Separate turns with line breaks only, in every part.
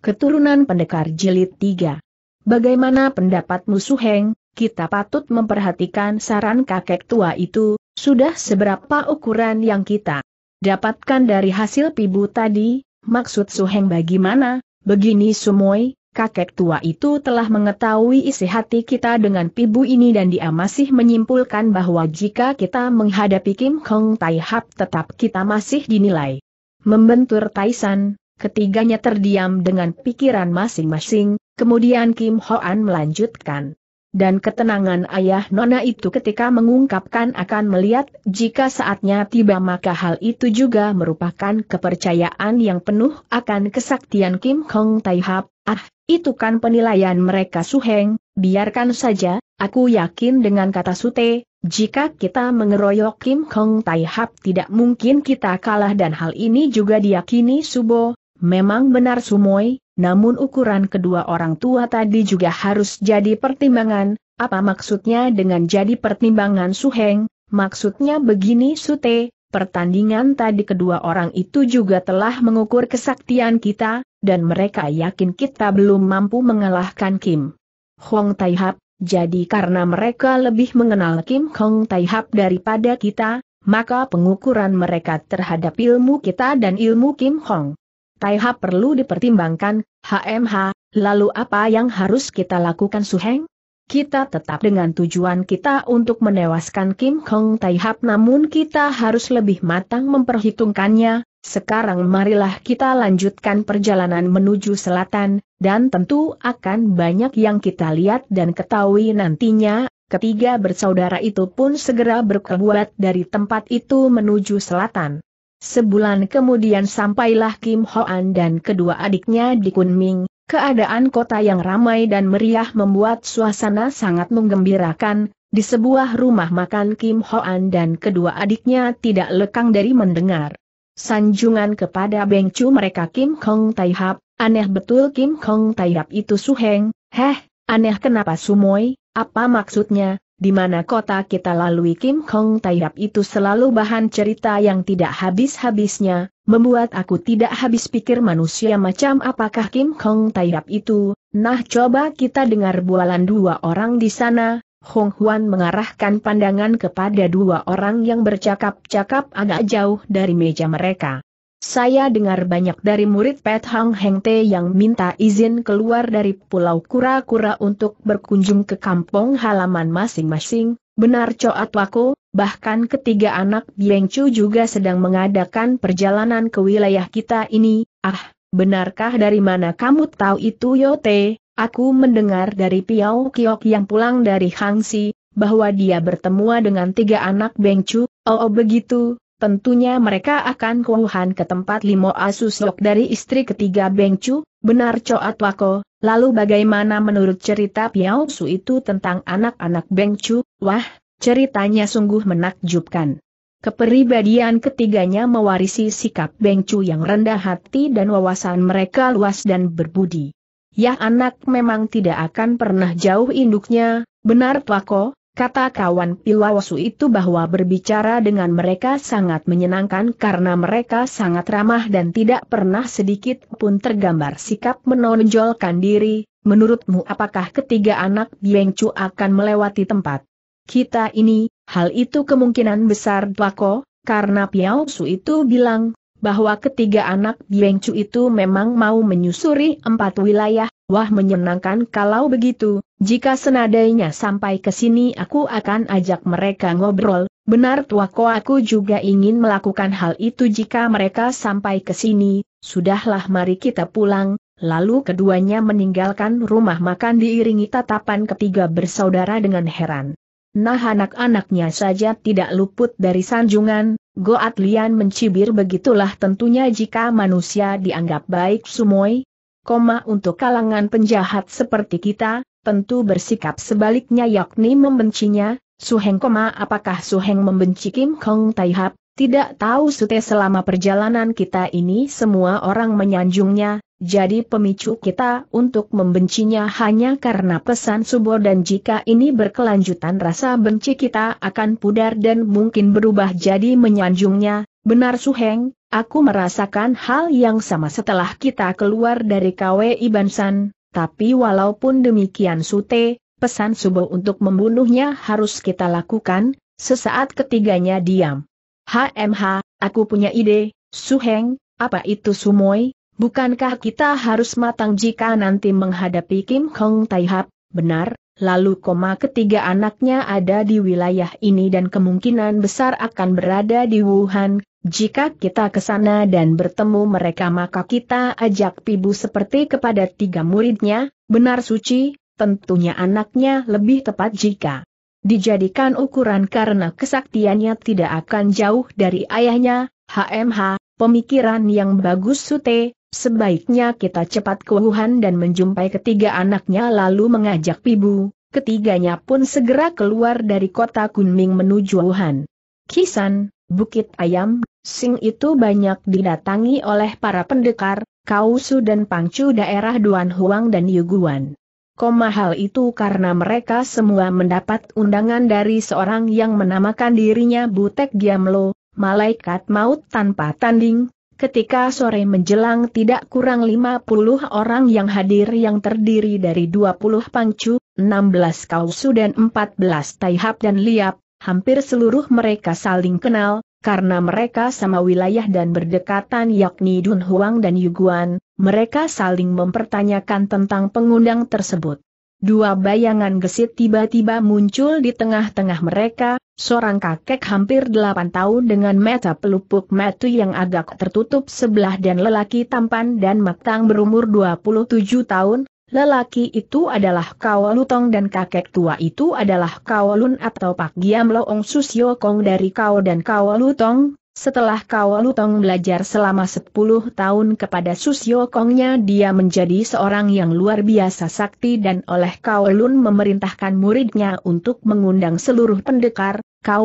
Keturunan Pendekar Jilid 3 Bagaimana pendapatmu Heng? kita patut memperhatikan saran kakek tua itu, sudah seberapa ukuran yang kita dapatkan dari hasil pibu tadi, maksud Su Heng bagaimana, begini Sumoy, kakek tua itu telah mengetahui isi hati kita dengan pibu ini dan dia masih menyimpulkan bahwa jika kita menghadapi Kim Kong Tai Hap tetap kita masih dinilai membentur Taisan, Ketiganya terdiam dengan pikiran masing-masing, kemudian Kim Hoan melanjutkan. Dan ketenangan ayah Nona itu ketika mengungkapkan akan melihat jika saatnya tiba maka hal itu juga merupakan kepercayaan yang penuh akan kesaktian Kim Hong Tai ah, itu kan penilaian mereka suheng, biarkan saja, aku yakin dengan kata sute, jika kita mengeroyok Kim Hong Tai tidak mungkin kita kalah dan hal ini juga diyakini Subo, Memang benar Sumoy, namun ukuran kedua orang tua tadi juga harus jadi pertimbangan, apa maksudnya dengan jadi pertimbangan Suheng, maksudnya begini Sute, pertandingan tadi kedua orang itu juga telah mengukur kesaktian kita, dan mereka yakin kita belum mampu mengalahkan Kim Hong Taihap, jadi karena mereka lebih mengenal Kim Hong Taihap daripada kita, maka pengukuran mereka terhadap ilmu kita dan ilmu Kim Hong Taiha perlu dipertimbangkan, HMH, lalu apa yang harus kita lakukan Suheng? Kita tetap dengan tujuan kita untuk menewaskan Kim Kong Taihap namun kita harus lebih matang memperhitungkannya, sekarang marilah kita lanjutkan perjalanan menuju selatan, dan tentu akan banyak yang kita lihat dan ketahui nantinya, ketiga bersaudara itu pun segera berkebuat dari tempat itu menuju selatan. Sebulan kemudian sampailah Kim Hoan dan kedua adiknya di Kunming, keadaan kota yang ramai dan meriah membuat suasana sangat menggembirakan, di sebuah rumah makan Kim Hoan dan kedua adiknya tidak lekang dari mendengar. Sanjungan kepada Beng mereka Kim Kong Taihap, aneh betul Kim Kong Taihap itu suheng, heh, aneh kenapa sumoy, apa maksudnya, di mana kota kita lalui Kim Hong Taiyap itu selalu bahan cerita yang tidak habis-habisnya, membuat aku tidak habis pikir manusia macam apakah Kim Hong Taiyap itu, nah coba kita dengar bualan dua orang di sana, Hong Huan mengarahkan pandangan kepada dua orang yang bercakap-cakap agak jauh dari meja mereka. Saya dengar banyak dari murid Pet Hang Heng Te yang minta izin keluar dari Pulau Kura-Kura untuk berkunjung ke kampung halaman masing-masing, benar Coat Wako, bahkan ketiga anak Bieng Chu juga sedang mengadakan perjalanan ke wilayah kita ini, ah, benarkah dari mana kamu tahu itu Yote? Aku mendengar dari Piao Kiok yang pulang dari Hangsi, bahwa dia bertemu dengan tiga anak Chu, oh, oh begitu, tentunya mereka akan kewuhan ke tempat Limo Asusok dari istri ketiga Beng benar Coat Wako, lalu bagaimana menurut cerita Piao Su itu tentang anak-anak Beng wah, ceritanya sungguh menakjubkan. Kepribadian ketiganya mewarisi sikap Beng yang rendah hati dan wawasan mereka luas dan berbudi. Ya anak memang tidak akan pernah jauh induknya, benar Wako, Kata kawan Pilawasu itu bahwa berbicara dengan mereka sangat menyenangkan karena mereka sangat ramah dan tidak pernah sedikit pun tergambar sikap menonjolkan diri. Menurutmu apakah ketiga anak Biengcu akan melewati tempat kita ini? Hal itu kemungkinan besar Tuako, karena Piao Su itu bilang, bahwa ketiga anak Biengcu itu memang mau menyusuri empat wilayah, wah menyenangkan kalau begitu, jika senadainya sampai ke sini aku akan ajak mereka ngobrol, benar tuaku aku juga ingin melakukan hal itu jika mereka sampai ke sini, sudahlah mari kita pulang, Lalu keduanya meninggalkan rumah makan diiringi tatapan ketiga bersaudara dengan heran. Nah anak-anaknya saja tidak luput dari sanjungan, Goat Lian mencibir begitulah tentunya jika manusia dianggap baik sumoi, koma untuk kalangan penjahat seperti kita, tentu bersikap sebaliknya yakni membencinya, Suheng koma apakah Suheng membenci Kim Kong Taihap, tidak tahu Sute selama perjalanan kita ini semua orang menyanjungnya, jadi pemicu kita untuk membencinya hanya karena pesan subuh dan jika ini berkelanjutan rasa benci kita akan pudar dan mungkin berubah jadi menyanjungnya, benar Suheng, aku merasakan hal yang sama setelah kita keluar dari KW ibansan. tapi walaupun demikian Sute, pesan subuh untuk membunuhnya harus kita lakukan, sesaat ketiganya diam. HMH, aku punya ide, Suheng, apa itu sumoy? Bukankah kita harus matang jika nanti menghadapi Kim Hong Taihap, benar? Lalu koma ketiga anaknya ada di wilayah ini dan kemungkinan besar akan berada di Wuhan. Jika kita ke sana dan bertemu mereka maka kita ajak Pibu seperti kepada tiga muridnya, benar suci, tentunya anaknya lebih tepat jika dijadikan ukuran karena kesaktiannya tidak akan jauh dari ayahnya, HMH, pemikiran yang bagus Sute, Sebaiknya kita cepat ke Wuhan dan menjumpai ketiga anaknya lalu mengajak Pibu, ketiganya pun segera keluar dari kota Kunming menuju Wuhan. Kisan, Bukit Ayam, Sing itu banyak didatangi oleh para pendekar, Kausu dan Pangcu daerah Duan Huang dan Yuguan. Koma hal itu karena mereka semua mendapat undangan dari seorang yang menamakan dirinya Butek Giamlo, malaikat maut tanpa tanding, Ketika sore menjelang tidak kurang 50 orang yang hadir yang terdiri dari 20 pangcu, 16 kausu dan 14 taihap dan liap, hampir seluruh mereka saling kenal, karena mereka sama wilayah dan berdekatan yakni Dunhuang dan Yuguan, mereka saling mempertanyakan tentang pengundang tersebut. Dua bayangan gesit tiba-tiba muncul di tengah-tengah mereka, seorang kakek hampir delapan tahun dengan mata pelupuk matu yang agak tertutup sebelah dan lelaki tampan dan matang berumur 27 tahun, lelaki itu adalah Kao Lutong dan kakek tua itu adalah Kao Lun atau Pak Giam Loong susio Kong dari Kao dan Kao Lutong, setelah Kao Lutong belajar selama 10 tahun kepada Susio Kongnya dia menjadi seorang yang luar biasa sakti dan oleh Kao Lun memerintahkan muridnya untuk mengundang seluruh pendekar,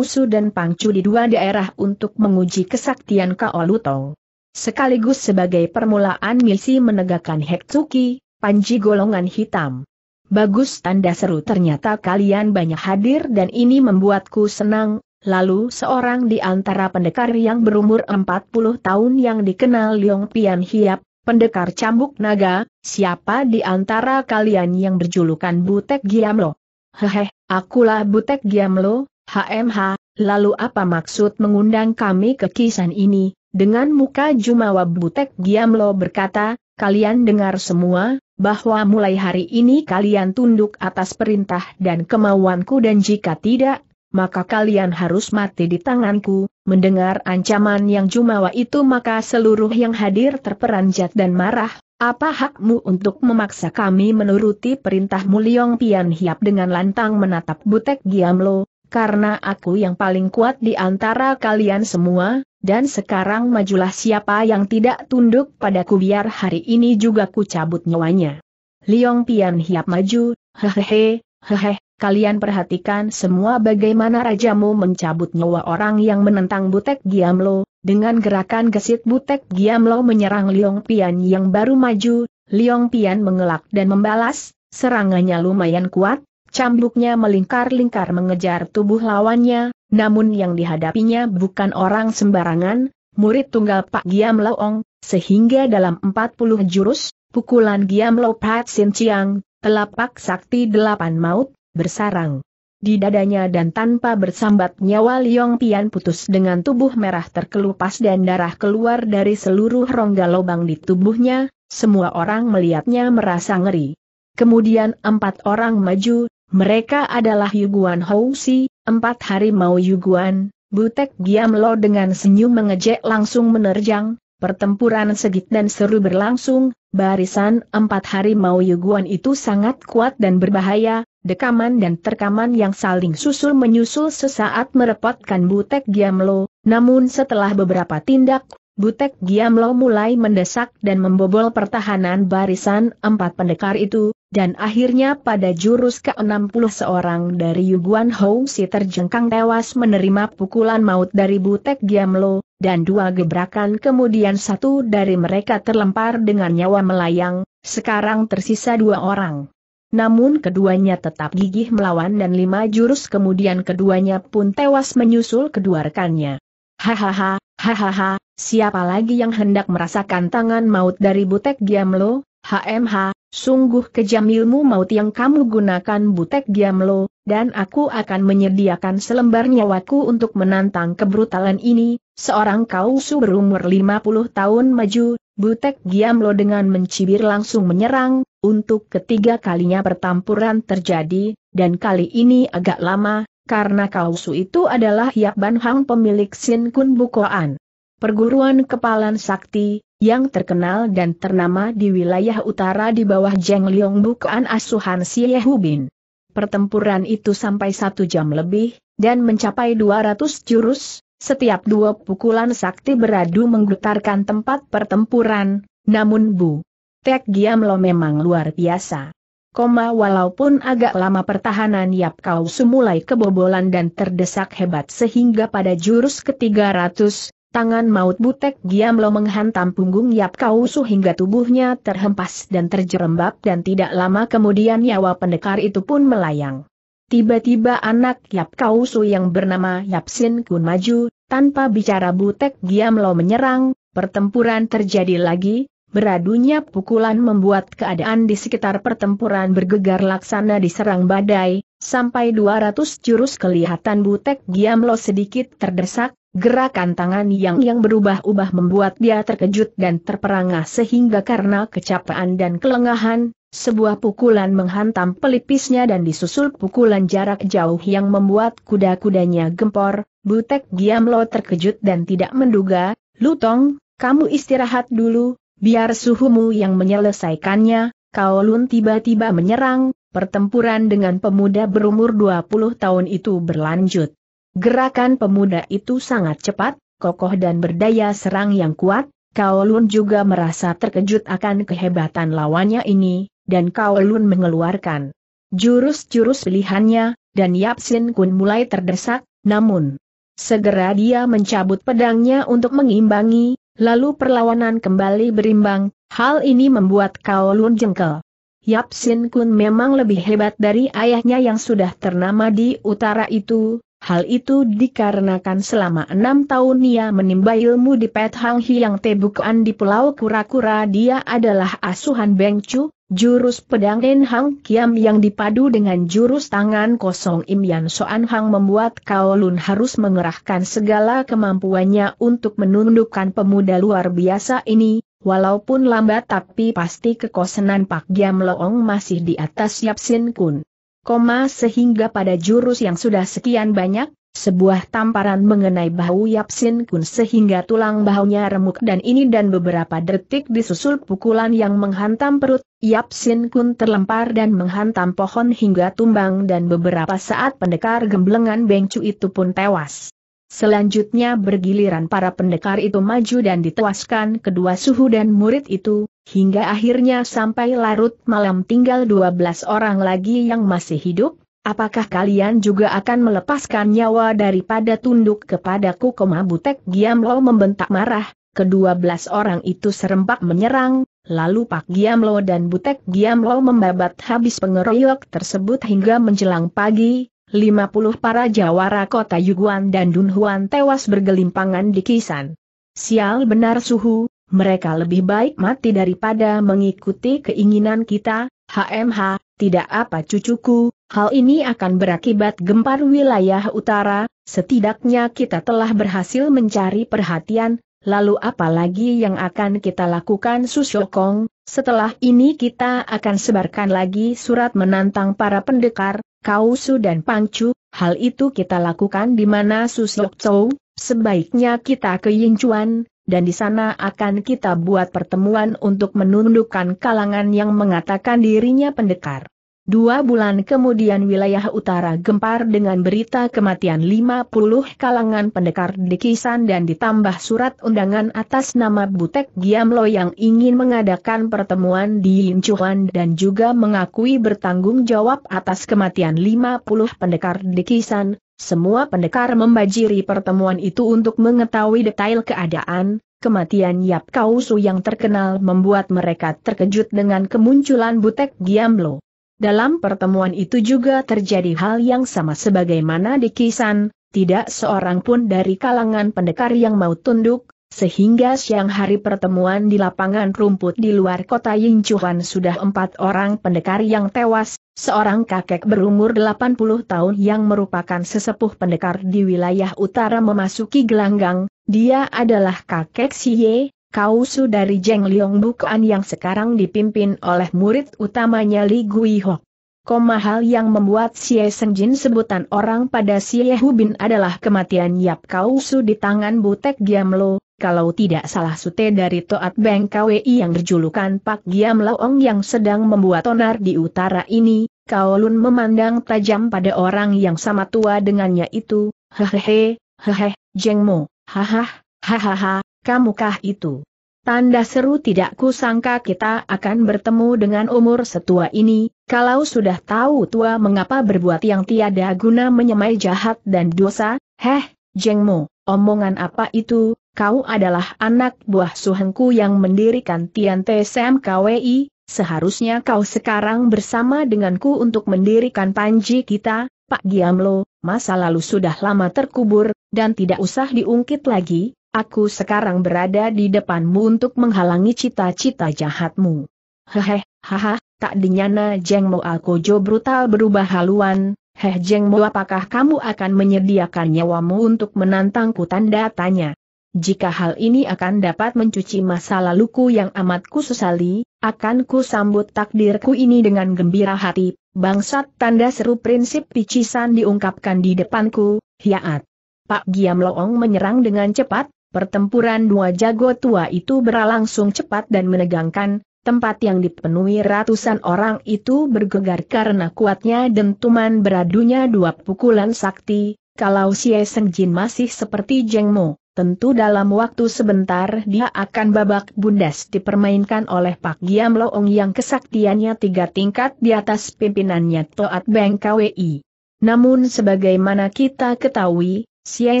Su dan Pangcu di dua daerah untuk menguji kesaktian Kao Lutong. Sekaligus sebagai permulaan misi menegakkan Hektuki, Panji golongan hitam. Bagus tanda seru ternyata kalian banyak hadir dan ini membuatku senang, Lalu seorang di antara pendekar yang berumur 40 tahun yang dikenal Leong Pian Hiap, pendekar cambuk naga, siapa di antara kalian yang berjulukan Butek Giamlo? Hehe, akulah Butek Giamlo, HMH, lalu apa maksud mengundang kami ke kisan ini? Dengan muka jumawa Butek Giamlo berkata, kalian dengar semua, bahwa mulai hari ini kalian tunduk atas perintah dan kemauanku dan jika tidak, maka kalian harus mati di tanganku. Mendengar ancaman yang Jumawa itu maka seluruh yang hadir terperanjat dan marah, apa hakmu untuk memaksa kami menuruti perintahmu Liong Pian Hiap dengan lantang menatap Butek Giam Lo. karena aku yang paling kuat di antara kalian semua, dan sekarang majulah siapa yang tidak tunduk padaku biar hari ini juga ku cabut nyawanya. Liong Pian Hiap maju, hehehe, hehehe. Kalian perhatikan semua bagaimana rajamu mencabut nyawa orang yang menentang Butek Giamlo, dengan gerakan gesit Butek Giamlo menyerang Liong Pian yang baru maju, Liong Pian mengelak dan membalas, serangannya lumayan kuat, cambuknya melingkar-lingkar mengejar tubuh lawannya, namun yang dihadapinya bukan orang sembarangan, murid tunggal Pak Giam Loong, sehingga dalam 40 jurus, pukulan Giam Lo Pat Sin Chiang, telapak sakti delapan maut, bersarang. Di dadanya dan tanpa bersambat nyawa Liong Pian putus dengan tubuh merah terkelupas dan darah keluar dari seluruh rongga lubang di tubuhnya, semua orang melihatnya merasa ngeri. Kemudian empat orang maju, mereka adalah Yuguan Housi, empat harimau Yuguan, Butek Giamlo dengan senyum mengejek langsung menerjang, Pertempuran segit dan seru berlangsung, barisan empat hari Yuguan itu sangat kuat dan berbahaya, dekaman dan terkaman yang saling susul-menyusul sesaat merepotkan Butek Giamlo, namun setelah beberapa tindak, Butek Giamlo mulai mendesak dan membobol pertahanan barisan empat pendekar itu, dan akhirnya pada jurus ke-60 seorang dari Yuguan Hou Si terjengkang tewas menerima pukulan maut dari Butek Giamlo, dan dua gebrakan kemudian satu dari mereka terlempar dengan nyawa melayang, sekarang tersisa dua orang. Namun keduanya tetap gigih melawan dan lima jurus kemudian keduanya pun tewas menyusul kedua rekannya. Hahaha, hahaha, siapa lagi yang hendak merasakan tangan maut dari Butek Giamlo? HMH, sungguh kejam ilmu maut yang kamu gunakan butek diamlo, dan aku akan menyediakan selembar nyawaku untuk menantang kebrutalan ini, seorang kausu berumur 50 tahun maju, butek Giamlo dengan mencibir langsung menyerang, untuk ketiga kalinya pertempuran terjadi, dan kali ini agak lama, karena kausu itu adalah Yap Ban pemilik Sin Kun Bukoan. Perguruan Kepalan Sakti, yang terkenal dan ternama di wilayah utara di bawah Jeng Liong bukan asuhan Si Yehubin. Pertempuran itu sampai satu jam lebih, dan mencapai 200 jurus, setiap dua pukulan sakti beradu menggetarkan tempat pertempuran, namun Bu Tek Giam memang luar biasa. Koma walaupun agak lama pertahanan Yap Kau mulai kebobolan dan terdesak hebat sehingga pada jurus ke-300, Tangan maut butek Giamlo menghantam punggung Yap Kausu hingga tubuhnya terhempas dan terjerembab dan tidak lama kemudian nyawa pendekar itu pun melayang. Tiba-tiba anak Yap Kausu yang bernama Yap Sin Kun maju, tanpa bicara butek Giamlo menyerang, pertempuran terjadi lagi, beradunya pukulan membuat keadaan di sekitar pertempuran bergegar laksana diserang badai, Sampai 200 jurus kelihatan butek Giamlo sedikit terdesak, gerakan tangan yang yang berubah-ubah membuat dia terkejut dan terperangah sehingga karena kecapean dan kelengahan, sebuah pukulan menghantam pelipisnya dan disusul pukulan jarak jauh yang membuat kuda-kudanya gempor, butek Giamlo terkejut dan tidak menduga, Lutong, kamu istirahat dulu, biar suhumu yang menyelesaikannya, Kaolun tiba-tiba menyerang, pertempuran dengan pemuda berumur 20 tahun itu berlanjut. Gerakan pemuda itu sangat cepat, kokoh dan berdaya serang yang kuat, Kaolun juga merasa terkejut akan kehebatan lawannya ini, dan Kaolun mengeluarkan jurus-jurus pilihannya, dan Sin Kun mulai terdesak, namun segera dia mencabut pedangnya untuk mengimbangi, lalu perlawanan kembali berimbang, hal ini membuat Kaolun jengkel. Yap Sin Kun memang lebih hebat dari ayahnya yang sudah ternama di utara itu, hal itu dikarenakan selama enam tahun ia menimba ilmu di Pet Hang Hiang Tebukan di Pulau Kura-Kura dia adalah asuhan Beng Chu, jurus pedang En Hang Kiam yang dipadu dengan jurus tangan kosong Im Yan Soan Hang membuat Kaolun harus mengerahkan segala kemampuannya untuk menundukkan pemuda luar biasa ini, Walaupun lambat tapi pasti kekosenan Pak Giam Loong masih di atas Yap Sin Kun. Koma sehingga pada jurus yang sudah sekian banyak, sebuah tamparan mengenai bahu Yap Sin Kun sehingga tulang bahunya remuk dan ini dan beberapa detik disusul pukulan yang menghantam perut, Yap Sin Kun terlempar dan menghantam pohon hingga tumbang dan beberapa saat pendekar gemblengan Bengcu itu pun tewas. Selanjutnya bergiliran para pendekar itu maju dan ditewaskan kedua suhu dan murid itu, hingga akhirnya sampai larut malam tinggal 12 orang lagi yang masih hidup, apakah kalian juga akan melepaskan nyawa daripada tunduk kepadaku? Koma Butek Giamlo membentak marah, kedua belas orang itu serempak menyerang, lalu Pak Giamlo dan Butek Giamlo membabat habis pengeroyok tersebut hingga menjelang pagi, 50 para jawara kota Yuguan dan Dunhuan tewas bergelimpangan di kisan. Sial benar suhu, mereka lebih baik mati daripada mengikuti keinginan kita, HMH, tidak apa cucuku, hal ini akan berakibat gempar wilayah utara, setidaknya kita telah berhasil mencari perhatian, lalu apa lagi yang akan kita lakukan Susyokong, setelah ini kita akan sebarkan lagi surat menantang para pendekar, Kausu dan Pancu, hal itu kita lakukan di mana Susok Chou, sebaiknya kita ke Yingchuan, dan di sana akan kita buat pertemuan untuk menundukkan kalangan yang mengatakan dirinya pendekar. Dua bulan kemudian wilayah utara gempar dengan berita kematian 50 kalangan pendekar di Kisan dan ditambah surat undangan atas nama Butek Giamlo yang ingin mengadakan pertemuan di Yinchuan dan juga mengakui bertanggung jawab atas kematian 50 pendekar di Kisan. Semua pendekar membajiri pertemuan itu untuk mengetahui detail keadaan, Kematian Yap Kausu yang terkenal membuat mereka terkejut dengan kemunculan Butek Giamlo. Dalam pertemuan itu juga terjadi hal yang sama sebagaimana di Kisan, tidak seorang pun dari kalangan pendekar yang mau tunduk, sehingga siang hari pertemuan di lapangan rumput di luar kota Yingchuan sudah empat orang pendekar yang tewas, seorang kakek berumur 80 tahun yang merupakan sesepuh pendekar di wilayah utara memasuki gelanggang, dia adalah kakek Siye, Kausu dari Jeng Liong Bukuan yang sekarang dipimpin oleh murid utamanya Li Gui Hok. Koma hal yang membuat Xie Jin sebutan orang pada Xie Hubin adalah kematian Yap Kausu di tangan Butek Giamlo, kalau tidak salah sute dari Toat Beng KWI yang berjulukan Pak Giam Ong yang sedang membuat onar di utara ini, Kaolun memandang tajam pada orang yang sama tua dengannya itu, hehehe, hehehe, Jeng Mo, hahaha, hahaha, kamukah itu? Tanda seru tidak kusangka kita akan bertemu dengan umur setua ini, kalau sudah tahu tua mengapa berbuat yang tiada guna menyemai jahat dan dosa, heh, jengmo, omongan apa itu, kau adalah anak buah suhengku yang mendirikan Tian TSM KWI, seharusnya kau sekarang bersama denganku untuk mendirikan panji kita, Pak Giamlo, masa lalu sudah lama terkubur, dan tidak usah diungkit lagi, aku sekarang berada di depanmu untuk menghalangi cita-cita jahatmu. Hehe, haha, tak dinyana Jeng Mo Alkojo brutal berubah haluan, heh Jeng Mo, apakah kamu akan menyediakan nyawamu untuk menantangku tanda tanya. Jika hal ini akan dapat mencuci masa laluku yang amat kusesali, akan ku sambut takdirku ini dengan gembira hati, bangsat tanda seru prinsip picisan diungkapkan di depanku, hiaat. Pak Giam Loong menyerang dengan cepat, Pertempuran dua jago tua itu berlangsung cepat dan menegangkan, tempat yang dipenuhi ratusan orang itu bergegar karena kuatnya dentuman beradunya dua pukulan sakti, kalau Si Seng Jin masih seperti Jeng Mo, tentu dalam waktu sebentar dia akan babak bundas dipermainkan oleh Pak Giam Loong yang kesaktiannya tiga tingkat di atas pimpinannya Toat Beng KWI. Namun sebagaimana kita ketahui, Xie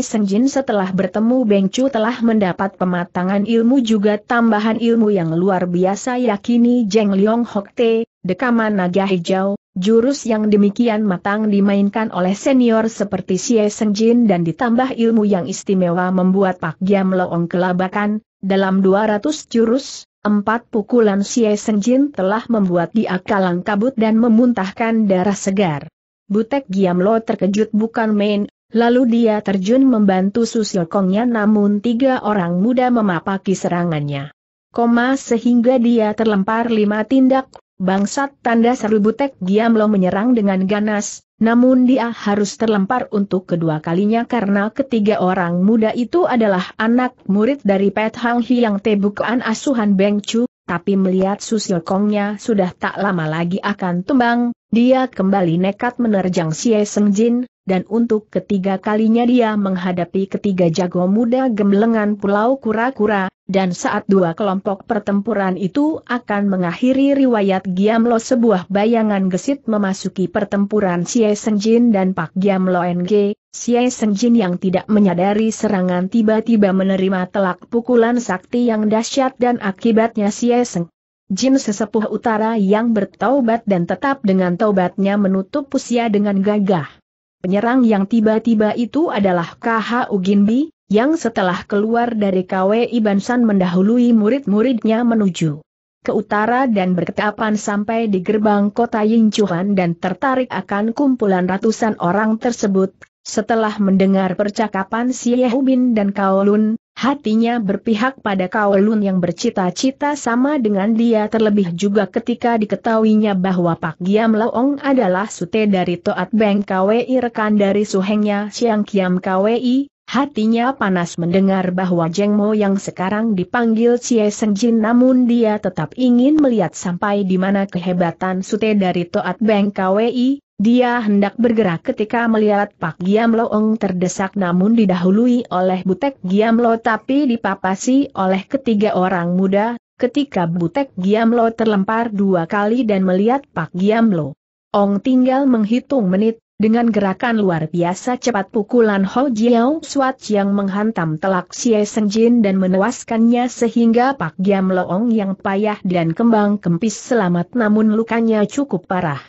Senjin setelah bertemu Beng Chu telah mendapat pematangan ilmu juga tambahan ilmu yang luar biasa yakini Jeng Leong Hok Te, dekaman naga hijau, jurus yang demikian matang dimainkan oleh senior seperti Xie Senjin dan ditambah ilmu yang istimewa membuat Pak Giam Loong kelabakan, dalam 200 jurus, empat pukulan Xie Senjin telah membuat dia kalang kabut dan memuntahkan darah segar. Butek Giamlo terkejut bukan main, Lalu dia terjun membantu Susiokongnya namun tiga orang muda memapaki serangannya. Koma sehingga dia terlempar lima tindak, bangsat tanda seru butek Giamlo menyerang dengan ganas, namun dia harus terlempar untuk kedua kalinya karena ketiga orang muda itu adalah anak murid dari Pet Hang yang tebukan Asuhan Beng Chu, tapi melihat Susiokongnya sudah tak lama lagi akan tumbang, dia kembali nekat menerjang Xie Seng Jin, dan untuk ketiga kalinya dia menghadapi ketiga jago muda gemblengan Pulau Kura-Kura, dan saat dua kelompok pertempuran itu akan mengakhiri riwayat Giamlo sebuah bayangan gesit memasuki pertempuran Xie Senjin dan Pak Giamlo NG, Xie Senjin yang tidak menyadari serangan tiba-tiba menerima telak pukulan sakti yang dahsyat dan akibatnya Xie Seng. Jin sesepuh utara yang bertaubat dan tetap dengan taubatnya menutup usia dengan gagah. Penyerang yang tiba-tiba itu adalah KH Uginbi, yang setelah keluar dari KW Bansan mendahului murid-muridnya menuju ke utara dan berketapan sampai di gerbang kota Yingchuan dan tertarik akan kumpulan ratusan orang tersebut. Setelah mendengar percakapan si Yehubin dan Kaolun, hatinya berpihak pada Kaolun yang bercita-cita sama dengan dia terlebih juga ketika diketahuinya bahwa Pak Giam Laong adalah sute dari Toat Beng Kwi rekan dari suhengnya Siang Kiam Kwi, hatinya panas mendengar bahwa Jeng Mo yang sekarang dipanggil Cie Seng Jin namun dia tetap ingin melihat sampai di mana kehebatan sute dari Toat Beng Kwi, dia hendak bergerak ketika melihat Pak Giam Loong terdesak namun didahului oleh Butek Giam Lo tapi dipapasi oleh ketiga orang muda, ketika Butek Giam Lo terlempar dua kali dan melihat Pak Giam Lo. Ong tinggal menghitung menit, dengan gerakan luar biasa cepat pukulan Ho Jiao Swat yang menghantam telak Xie Seng Jin dan menewaskannya sehingga Pak Giam Loong yang payah dan kembang kempis selamat namun lukanya cukup parah.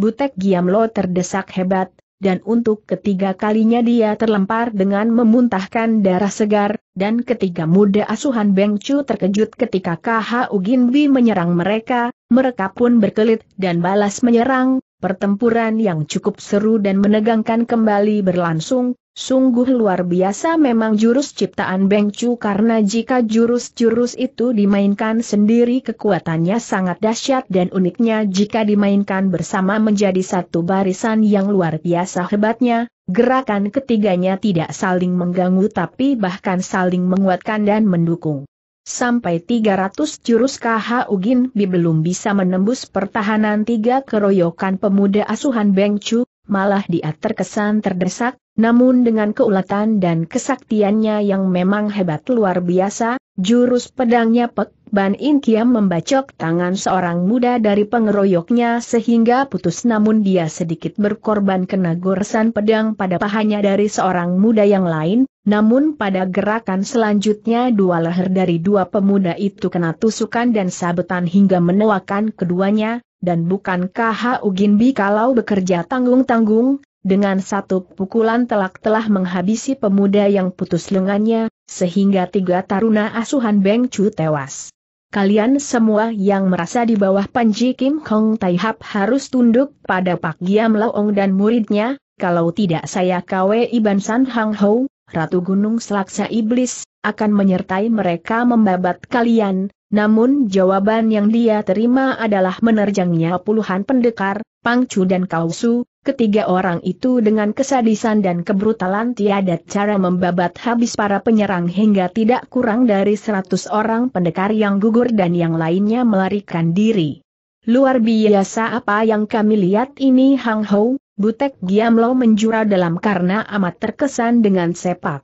Butek Giamlo terdesak hebat, dan untuk ketiga kalinya dia terlempar dengan memuntahkan darah segar, dan ketiga muda asuhan Beng Chu terkejut ketika KH Uginbi menyerang mereka, mereka pun berkelit dan balas menyerang, pertempuran yang cukup seru dan menegangkan kembali berlangsung, Sungguh luar biasa memang jurus ciptaan Beng Chu karena jika jurus-jurus itu dimainkan sendiri kekuatannya sangat dahsyat dan uniknya jika dimainkan bersama menjadi satu barisan yang luar biasa hebatnya, gerakan ketiganya tidak saling mengganggu tapi bahkan saling menguatkan dan mendukung. Sampai 300 jurus KH Ugin Bi belum bisa menembus pertahanan tiga keroyokan pemuda asuhan Beng Chu, malah dia terkesan terdesak, namun dengan keulatan dan kesaktiannya yang memang hebat luar biasa, jurus pedangnya Pek Ban In Kiam membacok tangan seorang muda dari pengeroyoknya sehingga putus namun dia sedikit berkorban kena goresan pedang pada pahanya dari seorang muda yang lain, namun pada gerakan selanjutnya dua leher dari dua pemuda itu kena tusukan dan sabetan hingga menewakan keduanya, dan bukankah Hugin Bi kalau bekerja tanggung-tanggung, dengan satu pukulan telak telah menghabisi pemuda yang putus lengannya, sehingga tiga taruna asuhan Beng Chu tewas. Kalian semua yang merasa di bawah Panji Kim Kong Tai Hap harus tunduk pada Pak Giam Laong dan muridnya, kalau tidak saya KW Iban San Hang Ho, Ratu Gunung Selaksa Iblis, akan menyertai mereka membabat kalian, namun jawaban yang dia terima adalah menerjangnya puluhan pendekar, Pang Chu dan Kausu, Ketiga orang itu dengan kesadisan dan kebrutalan tiada cara membabat habis para penyerang hingga tidak kurang dari seratus orang pendekar yang gugur dan yang lainnya melarikan diri. Luar biasa apa yang kami lihat ini Hang Hou, Butek Giamlo menjura dalam karena amat terkesan dengan sepak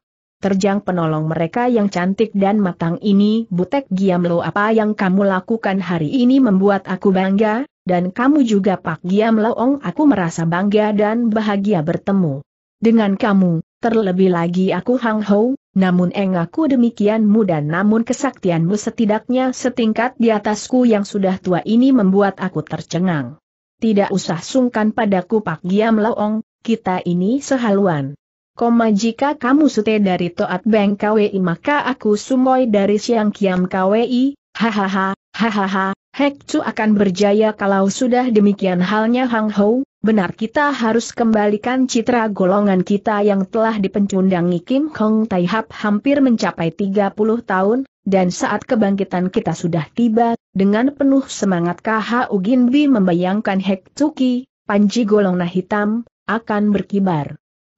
diterjang penolong mereka yang cantik dan matang ini. Butek Lo. apa yang kamu lakukan hari ini membuat aku bangga, dan kamu juga Pak Giam Ong aku merasa bangga dan bahagia bertemu. Dengan kamu, terlebih lagi aku Hang Ho, namun engaku demikian dan namun kesaktianmu setidaknya setingkat di atasku yang sudah tua ini membuat aku tercengang. Tidak usah sungkan padaku Pak Giam Ong, kita ini sehaluan. Koma jika kamu sute dari Toat Bank KWI maka aku sumoi dari Siang Kiam KWI, hahaha, hahaha, Hek Chu akan berjaya kalau sudah demikian halnya Hang Hou, benar kita harus kembalikan citra golongan kita yang telah dipencundangi Kim Kong Tai Hap hampir mencapai 30 tahun, dan saat kebangkitan kita sudah tiba, dengan penuh semangat KH Ugin Bi membayangkan Hek Chu Ki, Panji Golongna Hitam, akan berkibar.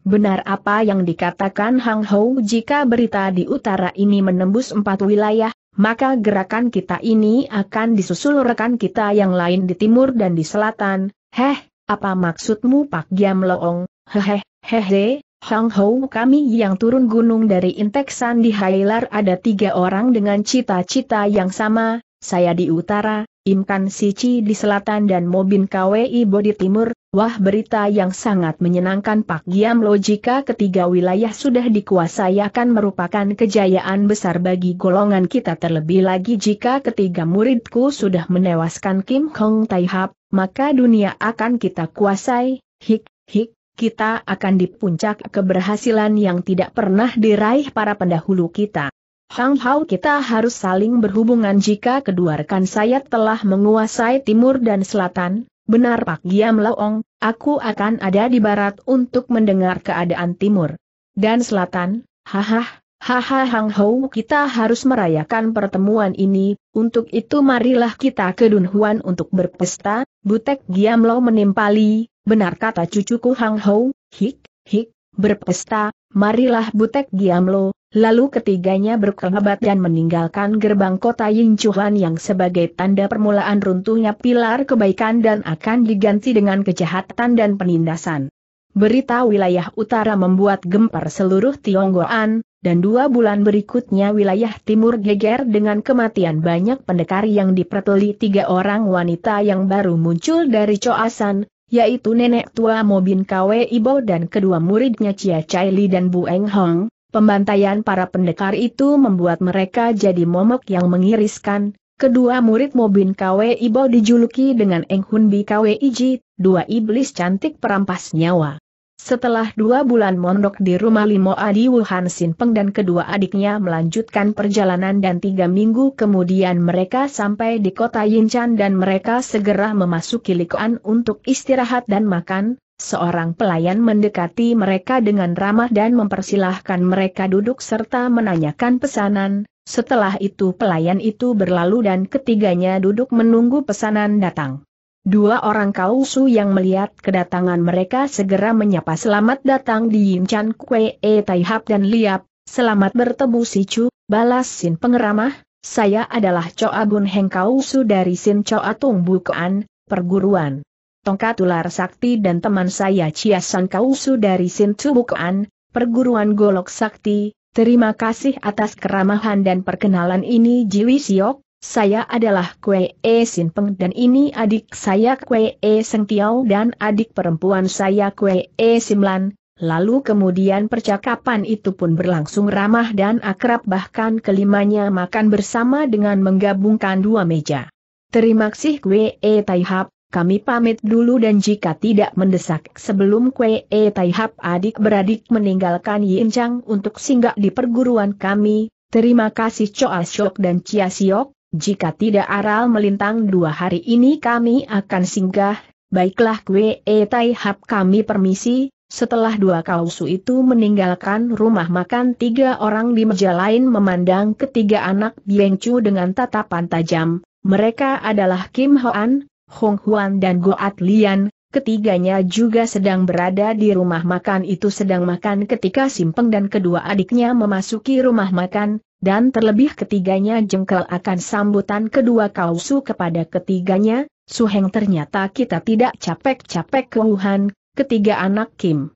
Benar apa yang dikatakan Hang Hou jika berita di utara ini menembus empat wilayah, maka gerakan kita ini akan disusul rekan kita yang lain di timur dan di selatan. Heh, apa maksudmu Pak Giam Loong? heh, hehe, Hang Hou kami yang turun gunung dari Inteksan di Hailar ada tiga orang dengan cita-cita yang sama, saya di utara, Imkan Sici di selatan dan Mobin KWI bodi timur, wah berita yang sangat menyenangkan Pak Giam Lo jika ketiga wilayah sudah dikuasai akan merupakan kejayaan besar bagi golongan kita terlebih lagi jika ketiga muridku sudah menewaskan Kim Kong Tai Hap, maka dunia akan kita kuasai, hik, hik, kita akan di puncak keberhasilan yang tidak pernah diraih para pendahulu kita. Hang Hao kita harus saling berhubungan jika kedua rekan saya telah menguasai timur dan selatan, benar Pak Giam Loong. aku akan ada di barat untuk mendengar keadaan timur dan selatan, Hahaha, haha Hang Hao kita harus merayakan pertemuan ini, untuk itu marilah kita ke Dunhuan untuk berpesta, Butek Giam Lo menimpali, benar kata cucuku Hang Hao, hik, hik, berpesta, marilah Butek Giam Lo. Lalu ketiganya berkelebat dan meninggalkan gerbang kota Yingchuan yang sebagai tanda permulaan runtuhnya pilar kebaikan dan akan diganti dengan kejahatan dan penindasan. Berita wilayah utara membuat gempar seluruh Tionggoan, dan dua bulan berikutnya wilayah timur geger dengan kematian banyak pendekar yang diperteli tiga orang wanita yang baru muncul dari Coasan, yaitu nenek tua Mobin Kwe Ibo dan kedua muridnya Chia Chai Li dan Bu Eng Hong, Pembantaian para pendekar itu membuat mereka jadi momok yang mengiriskan, Kedua murid Mobin KW Ibo dijuluki dengan Eng Hun Bi KW Iji, dua iblis cantik perampas nyawa. Setelah dua bulan mondok di rumah Limo Adi Wuhan Sinpeng dan kedua adiknya melanjutkan perjalanan dan tiga minggu kemudian mereka sampai di kota Yinchan dan mereka segera memasuki Likoan untuk istirahat dan makan, Seorang pelayan mendekati mereka dengan ramah dan mempersilahkan mereka duduk serta menanyakan pesanan, setelah itu pelayan itu berlalu dan ketiganya duduk menunggu pesanan datang. Dua orang kausu yang melihat kedatangan mereka segera menyapa selamat datang di Yinchan Kue E Taihap dan Liap, selamat bertemu si Chu, balas Sin pengeramah, saya adalah Choa Bun Heng kausu dari Sin Choa Tung Bukuan, perguruan tongkat ular sakti dan teman saya Chia San Kausu dari Bukuan, perguruan golok sakti, terima kasih atas keramahan dan perkenalan ini Jiwi Siok, saya adalah Kwe E Sin Peng dan ini adik saya Kwe E Seng Tiao dan adik perempuan saya Kwe E Simlan. Lalu kemudian percakapan itu pun berlangsung ramah dan akrab bahkan kelimanya makan bersama dengan menggabungkan dua meja. Terima kasih Kwe E Taihap, kami pamit dulu dan jika tidak mendesak sebelum Kwe E Taihap adik-beradik meninggalkan yin chang untuk singgah di perguruan kami, terima kasih Choa shok dan Chia Siok, jika tidak aral melintang dua hari ini kami akan singgah, baiklah Kwe E Taihap kami permisi, setelah dua kausu itu meninggalkan rumah makan tiga orang di meja lain memandang ketiga anak Chu dengan tatapan tajam, mereka adalah Kim Hoan, Hong Huan dan Goat Lian, ketiganya juga sedang berada di rumah makan itu sedang makan ketika Simpeng dan kedua adiknya memasuki rumah makan, dan terlebih ketiganya jengkel akan sambutan kedua kausu kepada ketiganya, Suheng ternyata kita tidak capek-capek ke Wuhan, ketiga anak Kim.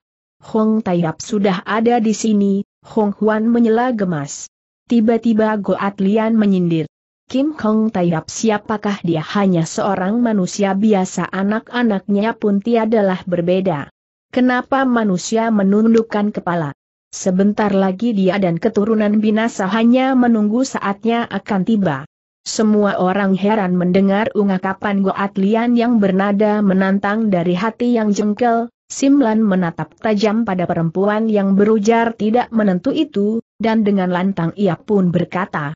Hong Taiyap sudah ada di sini, Hong Huan menyela gemas. Tiba-tiba Goat Lian menyindir. Kim Hong Taiyap siapakah dia hanya seorang manusia biasa anak-anaknya pun tiadalah berbeda. Kenapa manusia menundukkan kepala? Sebentar lagi dia dan keturunan binasa hanya menunggu saatnya akan tiba. Semua orang heran mendengar ungkapan Goat Lian yang bernada menantang dari hati yang jengkel, Simlan menatap tajam pada perempuan yang berujar tidak menentu itu, dan dengan lantang ia pun berkata,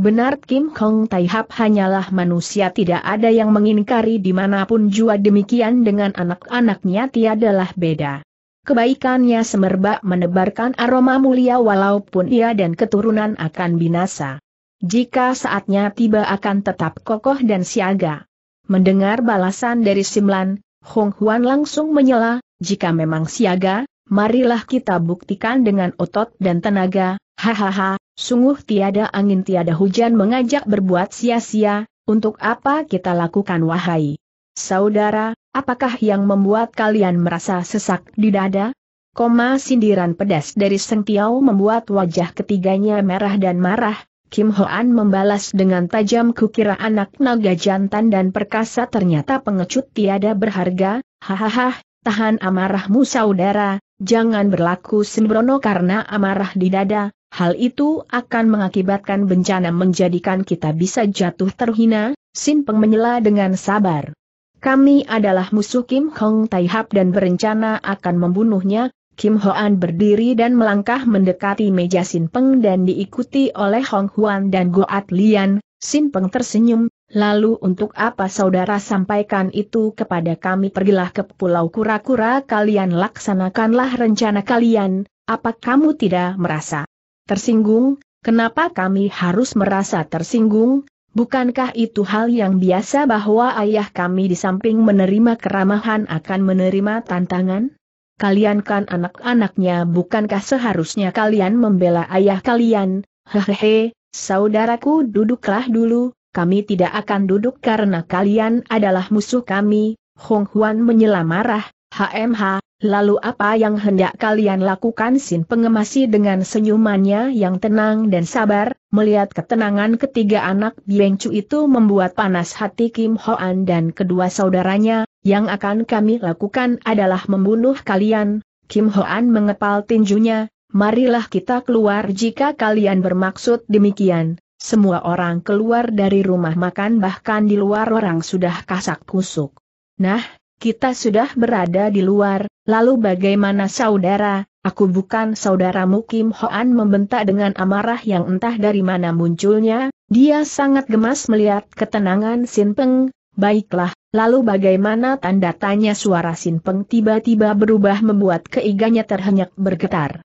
Benar Kim Kong Tai hanyalah manusia tidak ada yang mengingkari dimanapun jua demikian dengan anak-anaknya tiadalah beda. Kebaikannya semerbak menebarkan aroma mulia walaupun ia dan keturunan akan binasa. Jika saatnya tiba akan tetap kokoh dan siaga. Mendengar balasan dari Simlan, Hong Huan langsung menyela, jika memang siaga, marilah kita buktikan dengan otot dan tenaga, hahaha, sungguh tiada angin tiada hujan mengajak berbuat sia-sia, untuk apa kita lakukan wahai? Saudara, apakah yang membuat kalian merasa sesak di dada? Koma sindiran pedas dari Sengtiau membuat wajah ketiganya merah dan marah, Kim Hoan membalas dengan tajam kukira anak naga jantan dan perkasa ternyata pengecut tiada berharga, hahaha, tahan amarahmu saudara, jangan berlaku sembrono karena amarah di dada, hal itu akan mengakibatkan bencana menjadikan kita bisa jatuh terhina, Sin Peng menyela dengan sabar. Kami adalah musuh Kim Hong Taihap dan berencana akan membunuhnya, Kim Hoan berdiri dan melangkah mendekati meja Sin Peng dan diikuti oleh Hong Huan dan Goat Lian, Sin Peng tersenyum, Lalu untuk apa saudara sampaikan itu kepada kami pergilah ke pulau kura-kura kalian laksanakanlah rencana kalian, apa kamu tidak merasa tersinggung, kenapa kami harus merasa tersinggung, bukankah itu hal yang biasa bahwa ayah kami di samping menerima keramahan akan menerima tantangan? Kalian kan anak-anaknya bukankah seharusnya kalian membela ayah kalian, hehehe, saudaraku duduklah dulu, kami tidak akan duduk karena kalian adalah musuh kami, Hong Huan menyela marah, HMH, lalu apa yang hendak kalian lakukan Sin pengemasi dengan senyumannya yang tenang dan sabar, melihat ketenangan ketiga anak Bieng Chu itu membuat panas hati Kim Hoan dan kedua saudaranya, yang akan kami lakukan adalah membunuh kalian, Kim Hoan mengepal tinjunya, marilah kita keluar jika kalian bermaksud demikian. Semua orang keluar dari rumah makan bahkan di luar orang sudah kasak kusuk. Nah, kita sudah berada di luar, lalu bagaimana saudara, aku bukan saudaramu Kim Hoan membentak dengan amarah yang entah dari mana munculnya, dia sangat gemas melihat ketenangan Sin Peng, baiklah, lalu bagaimana tanda tanya suara Sin Peng tiba-tiba berubah membuat keiganya terhenyak bergetar.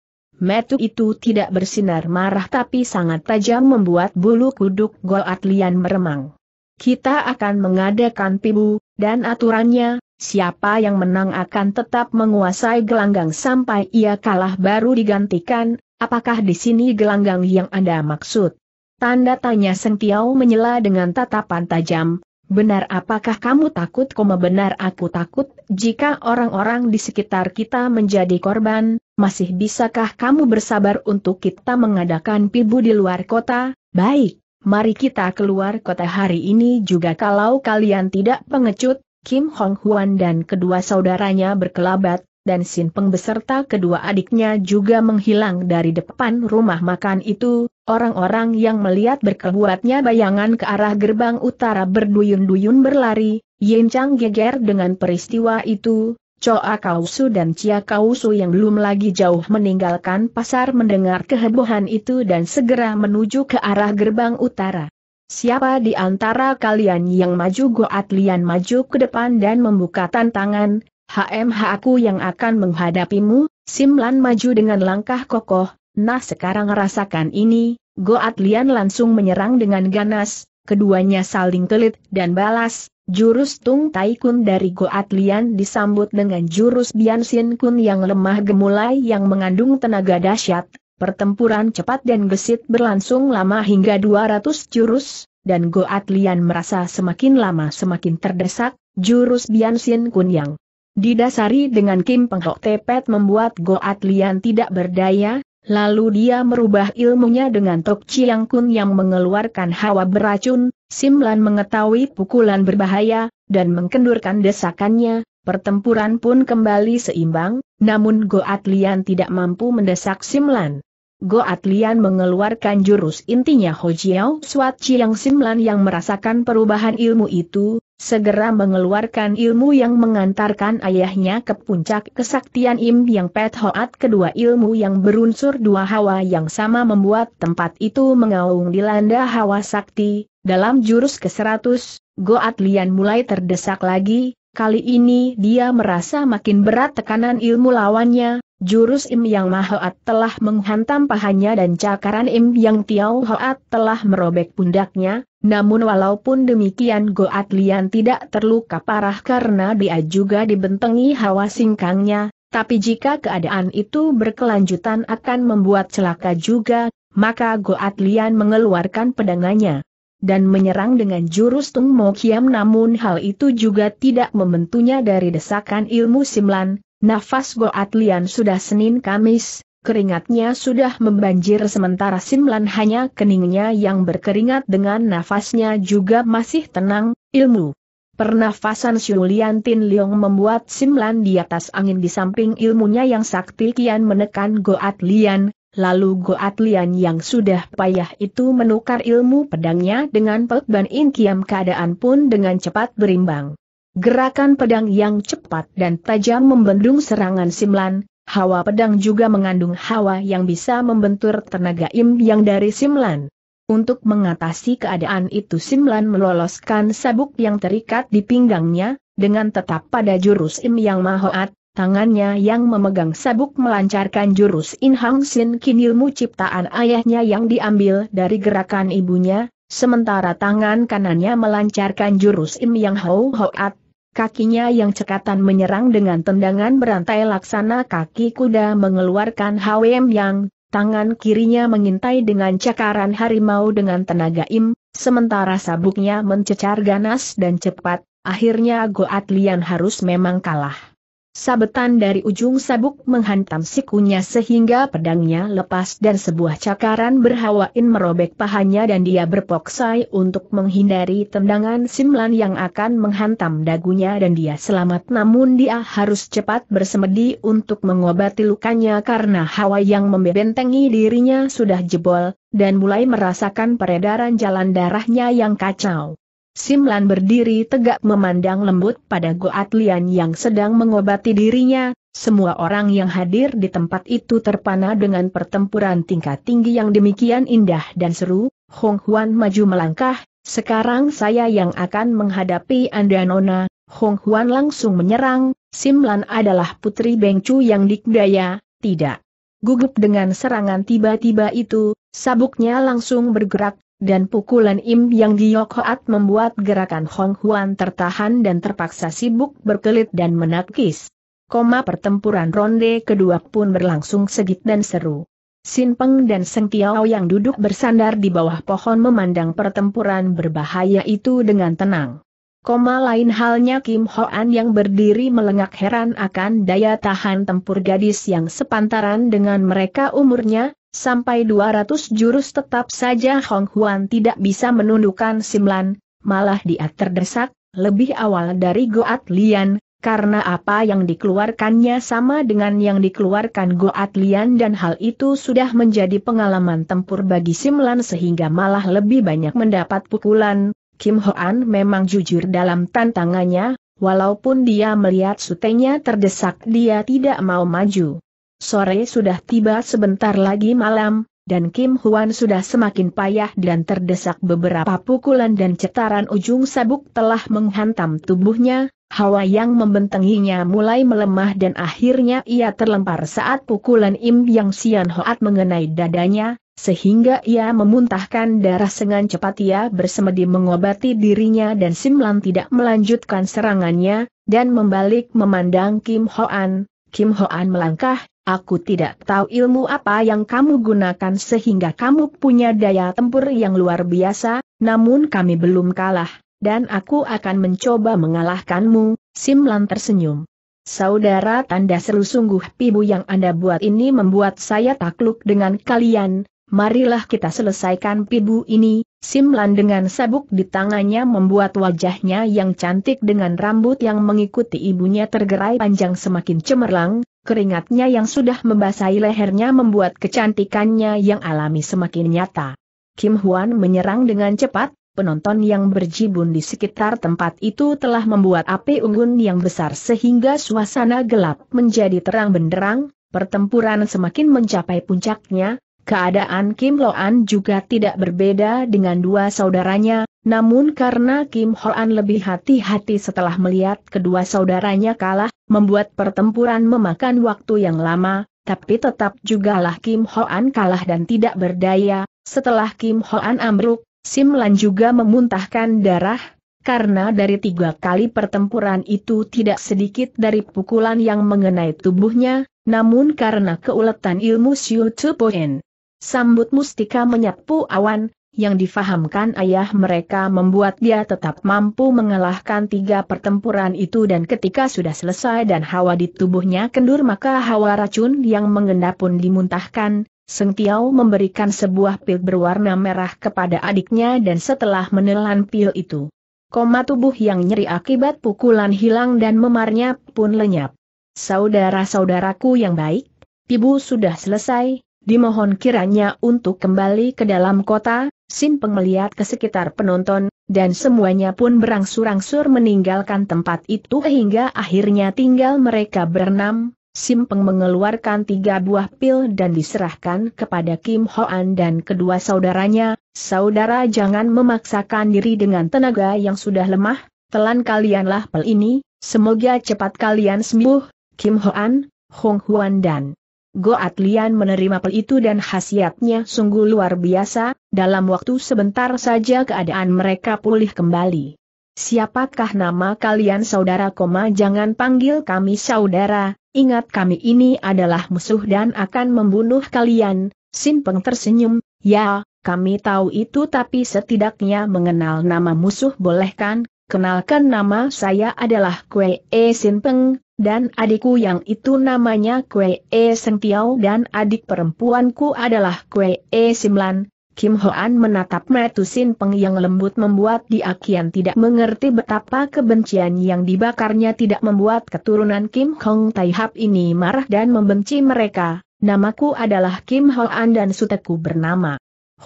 Metu itu tidak bersinar marah tapi sangat tajam membuat bulu kuduk Goat Lian meremang. Kita akan mengadakan pibu, dan aturannya, siapa yang menang akan tetap menguasai gelanggang sampai ia kalah baru digantikan, apakah di sini gelanggang yang Anda maksud? Tanda tanya Sentiau menyela dengan tatapan tajam, Benar apakah kamu takut koma benar aku takut, jika orang-orang di sekitar kita menjadi korban, masih bisakah kamu bersabar untuk kita mengadakan pibu di luar kota? Baik, mari kita keluar kota hari ini juga kalau kalian tidak pengecut, Kim Hong Huan dan kedua saudaranya berkelabat, dan Sin Peng beserta kedua adiknya juga menghilang dari depan rumah makan itu, orang-orang yang melihat berkebuatnya bayangan ke arah gerbang utara berduyun-duyun berlari, Yin Chang geger dengan peristiwa itu, Choa Kausu dan Cia Kausu yang belum lagi jauh meninggalkan pasar mendengar kehebohan itu dan segera menuju ke arah gerbang utara. Siapa di antara kalian yang maju Goat Lian maju ke depan dan membuka tantangan, HMH aku yang akan menghadapimu, Simlan maju dengan langkah kokoh, nah sekarang rasakan ini, Goat Lian langsung menyerang dengan ganas, keduanya saling telit dan balas, jurus Tung Tai Kun dari Goat Lian disambut dengan jurus Bian Sin Kun yang lemah gemulai yang mengandung tenaga dahsyat, pertempuran cepat dan gesit berlangsung lama hingga 200 jurus, dan Goat Lian merasa semakin lama semakin terdesak, jurus Bian Sin Kun yang Didasari dengan Kim Pengkok Tepet membuat Goat Lian tidak berdaya, lalu dia merubah ilmunya dengan Tok Chiang Kun yang mengeluarkan hawa beracun, Simlan mengetahui pukulan berbahaya, dan mengkendurkan desakannya, pertempuran pun kembali seimbang, namun Goat Lian tidak mampu mendesak Simlan. Goat Lian mengeluarkan jurus intinya Ho Jiao Suat Chiang Simlan yang merasakan perubahan ilmu itu, segera mengeluarkan ilmu yang mengantarkan ayahnya ke puncak kesaktian Im Yang Pet Hoat kedua ilmu yang berunsur dua hawa yang sama membuat tempat itu mengaung dilanda hawa sakti, dalam jurus ke-100, Goat Lian mulai terdesak lagi, kali ini dia merasa makin berat tekanan ilmu lawannya, Jurus Im Yang Mahoat telah menghantam pahanya dan cakaran Im Yang Tiao Hoat telah merobek pundaknya, namun walaupun demikian Goat Lian tidak terluka parah karena dia juga dibentengi hawa singkangnya, tapi jika keadaan itu berkelanjutan akan membuat celaka juga, maka Goat Lian mengeluarkan pedangannya dan menyerang dengan jurus Tung Mo Kiam namun hal itu juga tidak membentunya dari desakan ilmu Simlan, Nafas Goat Lian sudah Senin Kamis, keringatnya sudah membanjir sementara Simlan hanya keningnya yang berkeringat dengan nafasnya juga masih tenang, ilmu. Pernafasan Xulian Tin Leong membuat Simlan di atas angin di samping ilmunya yang sakti kian menekan Goat Lian, lalu Goat Lian yang sudah payah itu menukar ilmu pedangnya dengan pekban In Kiam keadaan pun dengan cepat berimbang. Gerakan pedang yang cepat dan tajam membendung serangan Simlan, hawa pedang juga mengandung hawa yang bisa membentur tenaga im yang dari Simlan. Untuk mengatasi keadaan itu Simlan meloloskan sabuk yang terikat di pinggangnya, dengan tetap pada jurus im yang mahoat, tangannya yang memegang sabuk melancarkan jurus In Hang Sin Kinilmu ciptaan ayahnya yang diambil dari gerakan ibunya, Sementara tangan kanannya melancarkan jurus Im Yang Ho Hoat, kakinya yang cekatan menyerang dengan tendangan berantai laksana kaki kuda mengeluarkan hwm Yang, tangan kirinya mengintai dengan cakaran harimau dengan tenaga Im, sementara sabuknya mencecar ganas dan cepat, akhirnya Goat Lian harus memang kalah. Sabetan dari ujung sabuk menghantam sikunya sehingga pedangnya lepas dan sebuah cakaran berhawain merobek pahanya dan dia berpoksai untuk menghindari tendangan Simlan yang akan menghantam dagunya dan dia selamat namun dia harus cepat bersemedi untuk mengobati lukanya karena hawa yang membentengi dirinya sudah jebol, dan mulai merasakan peredaran jalan darahnya yang kacau. Simlan berdiri tegak memandang lembut pada Goat Lian yang sedang mengobati dirinya, semua orang yang hadir di tempat itu terpana dengan pertempuran tingkat tinggi yang demikian indah dan seru, Hong Huan maju melangkah, sekarang saya yang akan menghadapi Anda Nona, Hong Huan langsung menyerang, Simlan adalah putri Bengcu yang dikdaya, tidak. Gugup dengan serangan tiba-tiba itu, sabuknya langsung bergerak, dan pukulan Im yang Giyokoat membuat gerakan Hong Huan tertahan dan terpaksa sibuk berkelit dan menakis. Koma pertempuran ronde kedua pun berlangsung segit dan seru. Sin Peng dan Seng Tiao yang duduk bersandar di bawah pohon memandang pertempuran berbahaya itu dengan tenang. Koma lain halnya Kim Hoan yang berdiri melengak heran akan daya tahan tempur gadis yang sepantaran dengan mereka umurnya, sampai 200 jurus tetap saja Hong Huan tidak bisa menundukkan Simlan, malah dia terdesak, lebih awal dari Goat Lian, karena apa yang dikeluarkannya sama dengan yang dikeluarkan Goat Lian dan hal itu sudah menjadi pengalaman tempur bagi Simlan sehingga malah lebih banyak mendapat pukulan. Kim Hoan memang jujur dalam tantangannya, walaupun dia melihat sutenya terdesak dia tidak mau maju. Sore sudah tiba sebentar lagi malam, dan Kim Huan sudah semakin payah dan terdesak beberapa pukulan dan cetaran ujung sabuk telah menghantam tubuhnya, hawa yang membentenginya mulai melemah dan akhirnya ia terlempar saat pukulan Im Yang Sian Hoat mengenai dadanya, sehingga ia memuntahkan darah dengan cepat ia bersemedi mengobati dirinya dan Simlan tidak melanjutkan serangannya, dan membalik memandang Kim Hoan, Kim Hoan melangkah, Aku tidak tahu ilmu apa yang kamu gunakan sehingga kamu punya daya tempur yang luar biasa, namun kami belum kalah, dan aku akan mencoba mengalahkanmu, Simlan tersenyum. Saudara tanda seru sungguh pibu yang Anda buat ini membuat saya takluk dengan kalian, marilah kita selesaikan pibu ini, Simlan dengan sabuk di tangannya membuat wajahnya yang cantik dengan rambut yang mengikuti ibunya tergerai panjang semakin cemerlang, keringatnya yang sudah membasahi lehernya membuat kecantikannya yang alami semakin nyata. Kim Hwan menyerang dengan cepat, penonton yang berjibun di sekitar tempat itu telah membuat api unggun yang besar sehingga suasana gelap menjadi terang benderang, pertempuran semakin mencapai puncaknya, Keadaan Kim Loan juga tidak berbeda dengan dua saudaranya, namun karena Kim Hoan lebih hati-hati setelah melihat kedua saudaranya kalah, membuat pertempuran memakan waktu yang lama, tapi tetap jugalah Kim Hoan kalah dan tidak berdaya. Setelah Kim Hoan ambruk, Sim Lan juga memuntahkan darah, karena dari tiga kali pertempuran itu tidak sedikit dari pukulan yang mengenai tubuhnya, namun karena keuletan ilmu Siu Tzu Poen Sambut mustika menyapu awan, yang difahamkan ayah mereka membuat dia tetap mampu mengalahkan tiga pertempuran itu dan ketika sudah selesai dan hawa di tubuhnya kendur maka hawa racun yang mengendap pun dimuntahkan, Seng Tiao memberikan sebuah pil berwarna merah kepada adiknya dan setelah menelan pil itu, koma tubuh yang nyeri akibat pukulan hilang dan memarnya pun lenyap. Saudara-saudaraku yang baik, ibu sudah selesai, Dimohon kiranya untuk kembali ke dalam kota, Sin Peng melihat ke sekitar penonton, dan semuanya pun berangsur-angsur meninggalkan tempat itu hingga akhirnya tinggal mereka berenam. Simpeng mengeluarkan tiga buah pil dan diserahkan kepada Kim Hoan dan kedua saudaranya, saudara jangan memaksakan diri dengan tenaga yang sudah lemah, telan kalianlah pil ini, semoga cepat kalian sembuh, Kim Hoan, Hong Huan dan Goat Lian menerima pel itu dan khasiatnya sungguh luar biasa, dalam waktu sebentar saja keadaan mereka pulih kembali. Siapakah nama kalian saudara koma jangan panggil kami saudara, ingat kami ini adalah musuh dan akan membunuh kalian, Sin Peng tersenyum, ya, kami tahu itu tapi setidaknya mengenal nama musuh boleh kan, kenalkan nama saya adalah Kue E Sin Peng, dan adikku yang itu namanya Kue E Seng Tiao dan adik perempuanku adalah Kue E Simlan. Kim Hoan menatap Metu Sin Peng yang lembut membuat dia kian tidak mengerti betapa kebencian yang dibakarnya tidak membuat keturunan Kim Hong Tai ini marah dan membenci mereka. Namaku adalah Kim Hoan dan suteku bernama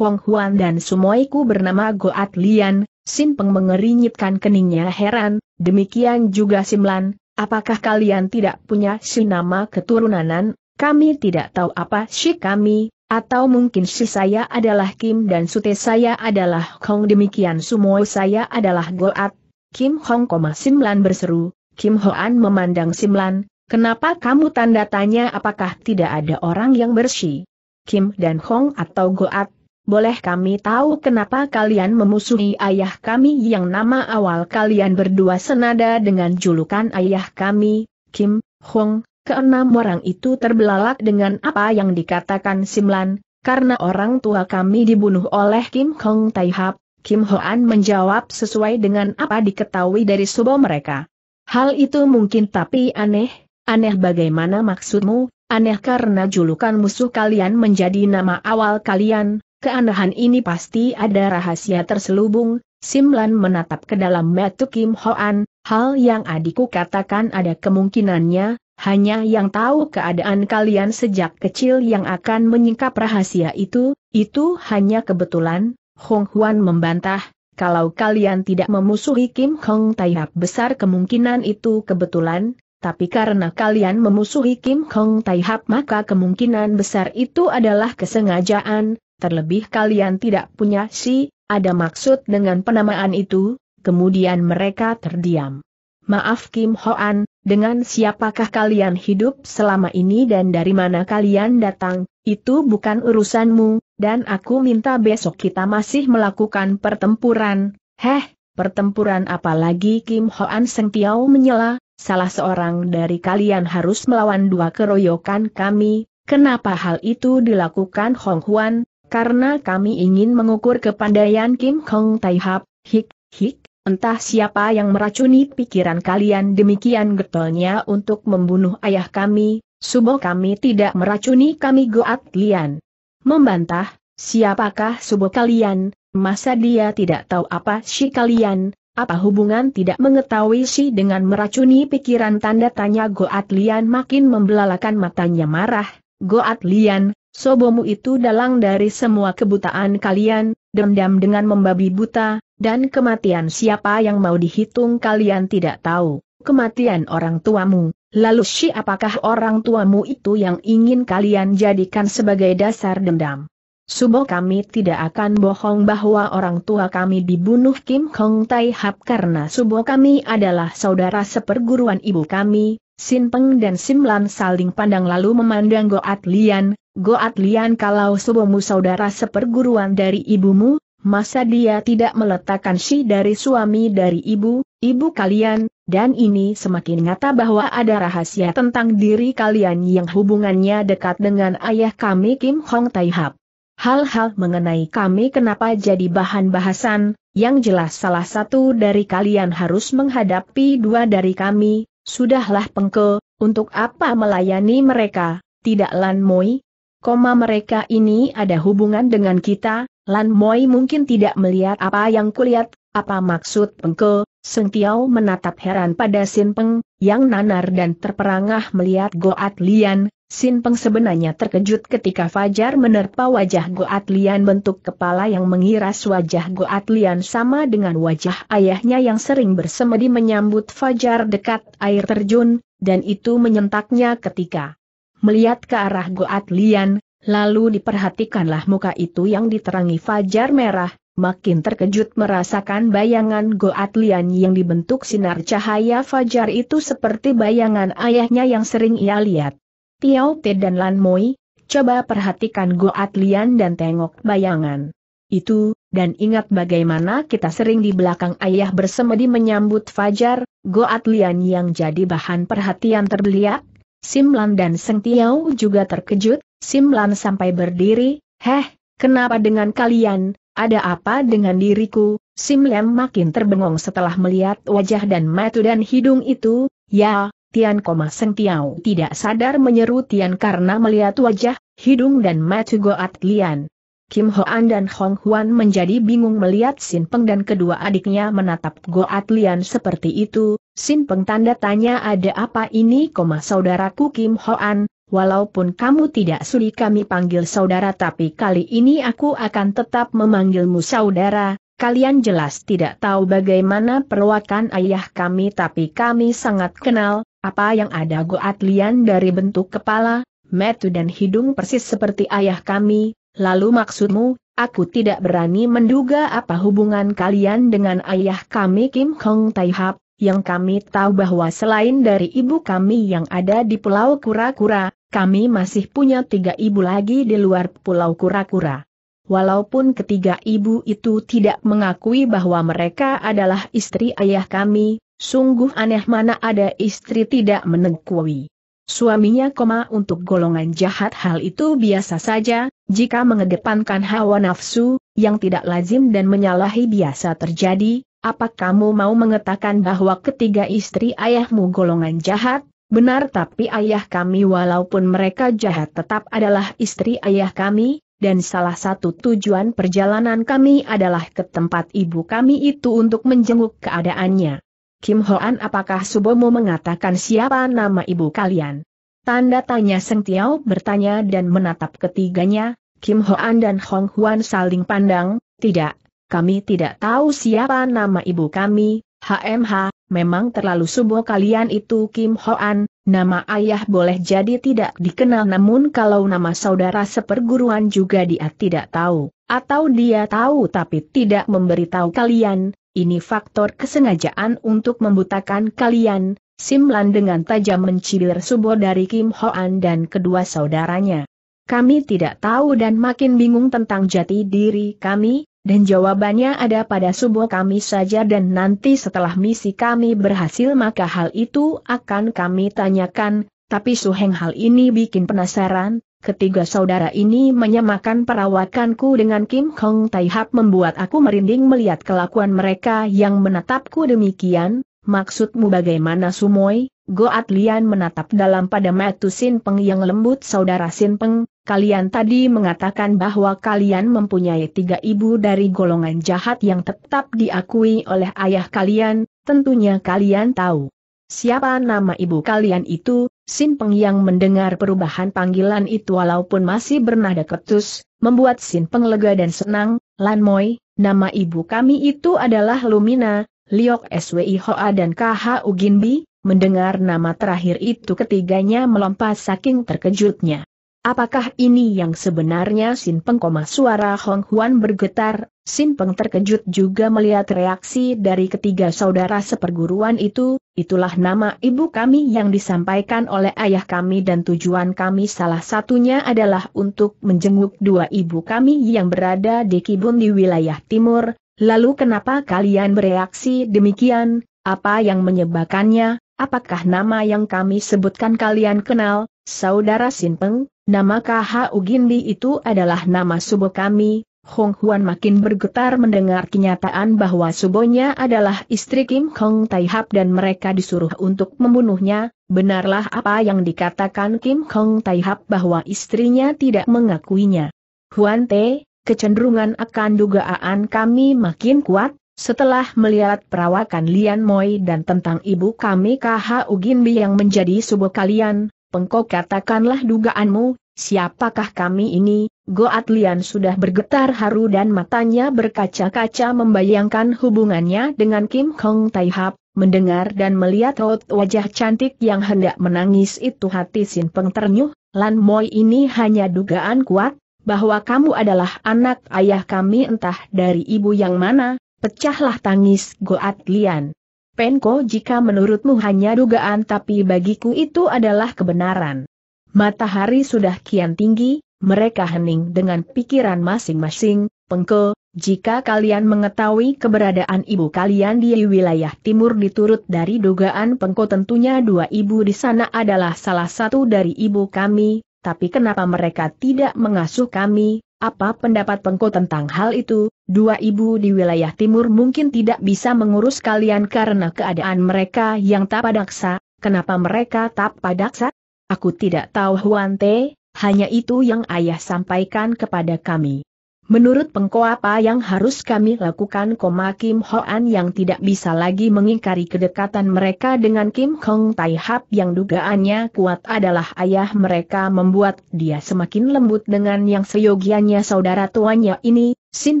Hong Huan dan sumoiku bernama Goat Lian. Sin Peng mengerinyitkan keningnya heran, demikian juga Simlan, Apakah kalian tidak punya si nama keturunanan? Kami tidak tahu apa si kami, atau mungkin si saya adalah Kim dan Sute saya adalah Kong demikian semua saya adalah Goat. Kim Hong, Simlan berseru, Kim Hoan memandang Simlan, kenapa kamu tanda tanya apakah tidak ada orang yang bersih? Kim dan Hong atau Goat, boleh kami tahu kenapa kalian memusuhi ayah kami yang nama awal kalian berdua senada dengan julukan ayah kami, Kim, Hong, keenam orang itu terbelalak dengan apa yang dikatakan Simlan, karena orang tua kami dibunuh oleh Kim Hong Taihap, Kim Hoan menjawab sesuai dengan apa diketahui dari subo mereka. Hal itu mungkin tapi aneh, aneh bagaimana maksudmu, aneh karena julukan musuh kalian menjadi nama awal kalian, Keanehan ini pasti ada rahasia terselubung, Simlan menatap ke dalam mata Kim Hoan, hal yang adikku katakan ada kemungkinannya, hanya yang tahu keadaan kalian sejak kecil yang akan menyingkap rahasia itu, itu hanya kebetulan, Hong Huan membantah, kalau kalian tidak memusuhi Kim Hong Taihap besar kemungkinan itu kebetulan, tapi karena kalian memusuhi Kim Hong Taihap maka kemungkinan besar itu adalah kesengajaan, terlebih kalian tidak punya si, ada maksud dengan penamaan itu, kemudian mereka terdiam. Maaf Kim Hoan, dengan siapakah kalian hidup selama ini dan dari mana kalian datang, itu bukan urusanmu, dan aku minta besok kita masih melakukan pertempuran, heh, pertempuran apalagi Kim Hoan Seng Tiao menyela, salah seorang dari kalian harus melawan dua keroyokan kami, kenapa hal itu dilakukan Hong Huan, karena kami ingin mengukur kepandaian Kim Hong Tai Hap, hik, hik, entah siapa yang meracuni pikiran kalian demikian getolnya untuk membunuh ayah kami, subo kami tidak meracuni kami Goat Lian. Membantah, siapakah subo kalian, masa dia tidak tahu apa si kalian, apa hubungan tidak mengetahui si dengan meracuni pikiran tanda tanya Goat Lian makin membelalakan matanya marah, Goat Lian, Sobomu itu dalang dari semua kebutaan kalian, dendam dengan membabi buta, dan kematian siapa yang mau dihitung kalian tidak tahu, kematian orang tuamu, lalu apakah orang tuamu itu yang ingin kalian jadikan sebagai dasar dendam. Subo kami tidak akan bohong bahwa orang tua kami dibunuh Kim Hong Tai Hap karena Subo kami adalah saudara seperguruan ibu kami, Sin Peng dan Sim Lam saling pandang lalu memandang Goat Lian, Goat Lian kalau subuhmu saudara seperguruan dari ibumu, masa dia tidak meletakkan si dari suami dari ibu, ibu kalian, dan ini semakin nyata bahwa ada rahasia tentang diri kalian yang hubungannya dekat dengan ayah kami Kim Hong Tai Hap. Hal-hal mengenai kami kenapa jadi bahan bahasan, yang jelas salah satu dari kalian harus menghadapi dua dari kami, Sudahlah pengke, untuk apa melayani mereka, tidak Lan Moi? Koma mereka ini ada hubungan dengan kita, Lan Moi mungkin tidak melihat apa yang kulihat, apa maksud pengke, Seng Tiao menatap heran pada Sin Peng, yang nanar dan terperangah melihat Goat Lian, Sin Peng sebenarnya terkejut ketika Fajar menerpa wajah Goat Lian bentuk kepala yang mengiras wajah Goat Lian sama dengan wajah ayahnya yang sering bersemedi menyambut Fajar dekat air terjun, dan itu menyentaknya ketika melihat ke arah Goat Lian, lalu diperhatikanlah muka itu yang diterangi Fajar merah, makin terkejut merasakan bayangan Goat Lian yang dibentuk sinar cahaya Fajar itu seperti bayangan ayahnya yang sering ia lihat. Tiao Te dan Lan Moi, coba perhatikan Goat Lian dan tengok bayangan. Itu, dan ingat bagaimana kita sering di belakang ayah bersemedi menyambut Fajar, Goat Lian yang jadi bahan perhatian terbeliak, Simlan dan Seng Tiao juga terkejut, Simlan sampai berdiri, heh, kenapa dengan kalian, ada apa dengan diriku, Simlan makin terbengong setelah melihat wajah dan mata dan hidung itu, ya, Tian Koma Seng Tiao tidak sadar menyeru Tian karena melihat wajah, hidung dan mata Goat Lian. Kim Hoan dan Hong Huan menjadi bingung melihat Sin Peng dan kedua adiknya menatap Goat Lian seperti itu, Sin Peng tanda tanya ada apa ini koma saudaraku Kim Hoan, walaupun kamu tidak sudi kami panggil saudara tapi kali ini aku akan tetap memanggilmu saudara, Kalian jelas tidak tahu bagaimana perwakan ayah kami tapi kami sangat kenal, apa yang ada Goat Lian dari bentuk kepala, metu dan hidung persis seperti ayah kami, lalu maksudmu, aku tidak berani menduga apa hubungan kalian dengan ayah kami Kim Hong Taihap, yang kami tahu bahwa selain dari ibu kami yang ada di Pulau Kura-Kura, kami masih punya tiga ibu lagi di luar Pulau Kura-Kura. Walaupun ketiga ibu itu tidak mengakui bahwa mereka adalah istri ayah kami, Sungguh aneh mana ada istri tidak menegkui. Suaminya koma untuk golongan jahat hal itu biasa saja, jika mengedepankan hawa nafsu, yang tidak lazim dan menyalahi biasa terjadi, apa kamu mau mengatakan bahwa ketiga istri ayahmu golongan jahat? Benar tapi ayah kami walaupun mereka jahat tetap adalah istri ayah kami, dan salah satu tujuan perjalanan kami adalah ke tempat ibu kami itu untuk menjenguk keadaannya. Kim Hoan apakah Subomo mengatakan siapa nama ibu kalian? Tanda tanya Seng Tiao bertanya dan menatap ketiganya, Kim Hoan dan Hong Huan saling pandang, tidak, kami tidak tahu siapa nama ibu kami, HMH, memang terlalu subuh kalian itu Kim Hoan, nama ayah boleh jadi tidak dikenal namun kalau nama saudara seperguruan juga dia tidak tahu, atau dia tahu tapi tidak memberitahu kalian, ini faktor kesengajaan untuk membutakan kalian, Simlan dengan tajam mencibir subo dari Kim Hoan dan kedua saudaranya. Kami tidak tahu dan makin bingung tentang jati diri kami, dan jawabannya ada pada subuh kami saja dan nanti setelah misi kami berhasil maka hal itu akan kami tanyakan, tapi Suheng hal ini bikin penasaran, Ketiga saudara ini menyamakan perawakanku dengan Kim Hong Tai Hap membuat aku merinding melihat kelakuan mereka yang menatapku demikian, maksudmu bagaimana Sumoy? Goat Lian menatap dalam pada metu Sin yang lembut saudara Sin kalian tadi mengatakan bahwa kalian mempunyai tiga ibu dari golongan jahat yang tetap diakui oleh ayah kalian, tentunya kalian tahu. Siapa nama ibu kalian itu, Sin Peng yang mendengar perubahan panggilan itu walaupun masih bernada ketus, membuat Sin Peng lega dan senang, Lan Moi, nama ibu kami itu adalah Lumina, Liok Swi Hoa dan KH Uginbi, mendengar nama terakhir itu ketiganya melompat saking terkejutnya. Apakah ini yang sebenarnya Sin Peng? Suara Hong Huan bergetar, Sin Peng terkejut juga melihat reaksi dari ketiga saudara seperguruan itu, itulah nama ibu kami yang disampaikan oleh ayah kami dan tujuan kami salah satunya adalah untuk menjenguk dua ibu kami yang berada di Kibun di wilayah timur, lalu kenapa kalian bereaksi demikian, apa yang menyebabkannya, apakah nama yang kami sebutkan kalian kenal, Saudara Sinpeng, nama KHU Gindi itu adalah nama subo kami, Hong Huan makin bergetar mendengar kenyataan bahwa subonya adalah istri Kim Kong Taihap dan mereka disuruh untuk membunuhnya, benarlah apa yang dikatakan Kim Kong Taihap bahwa istrinya tidak mengakuinya. Huan Te, kecenderungan akan dugaan kami makin kuat, setelah melihat perawakan Lian Moi dan tentang ibu kami KH Uginbi yang menjadi subuh kalian, Pengkok katakanlah dugaanmu, siapakah kami ini, Goat Lian sudah bergetar haru dan matanya berkaca-kaca membayangkan hubungannya dengan Kim Hong Taihap, mendengar dan melihat raut wajah cantik yang hendak menangis itu hati Sin Peng ternyuh, Lan Moi ini hanya dugaan kuat, bahwa kamu adalah anak ayah kami entah dari ibu yang mana, pecahlah tangis Goat Lian. Penko jika menurutmu hanya dugaan tapi bagiku itu adalah kebenaran. Matahari sudah kian tinggi, mereka hening dengan pikiran masing-masing, Pengko, jika kalian mengetahui keberadaan ibu kalian di wilayah timur diturut dari dugaan Pengko tentunya dua ibu di sana adalah salah satu dari ibu kami, tapi kenapa mereka tidak mengasuh kami, apa pendapat Pengko tentang hal itu? Dua ibu di wilayah timur mungkin tidak bisa mengurus kalian karena keadaan mereka yang tak padaksa. Kenapa mereka tak padaksa? Aku tidak tahu Huante. hanya itu yang ayah sampaikan kepada kami. Menurut pengko apa yang harus kami lakukan koma Kim Hoan yang tidak bisa lagi mengingkari kedekatan mereka dengan Kim Hong Tai Hap yang dugaannya kuat adalah ayah mereka membuat dia semakin lembut dengan yang seyogianya saudara tuanya ini, Sin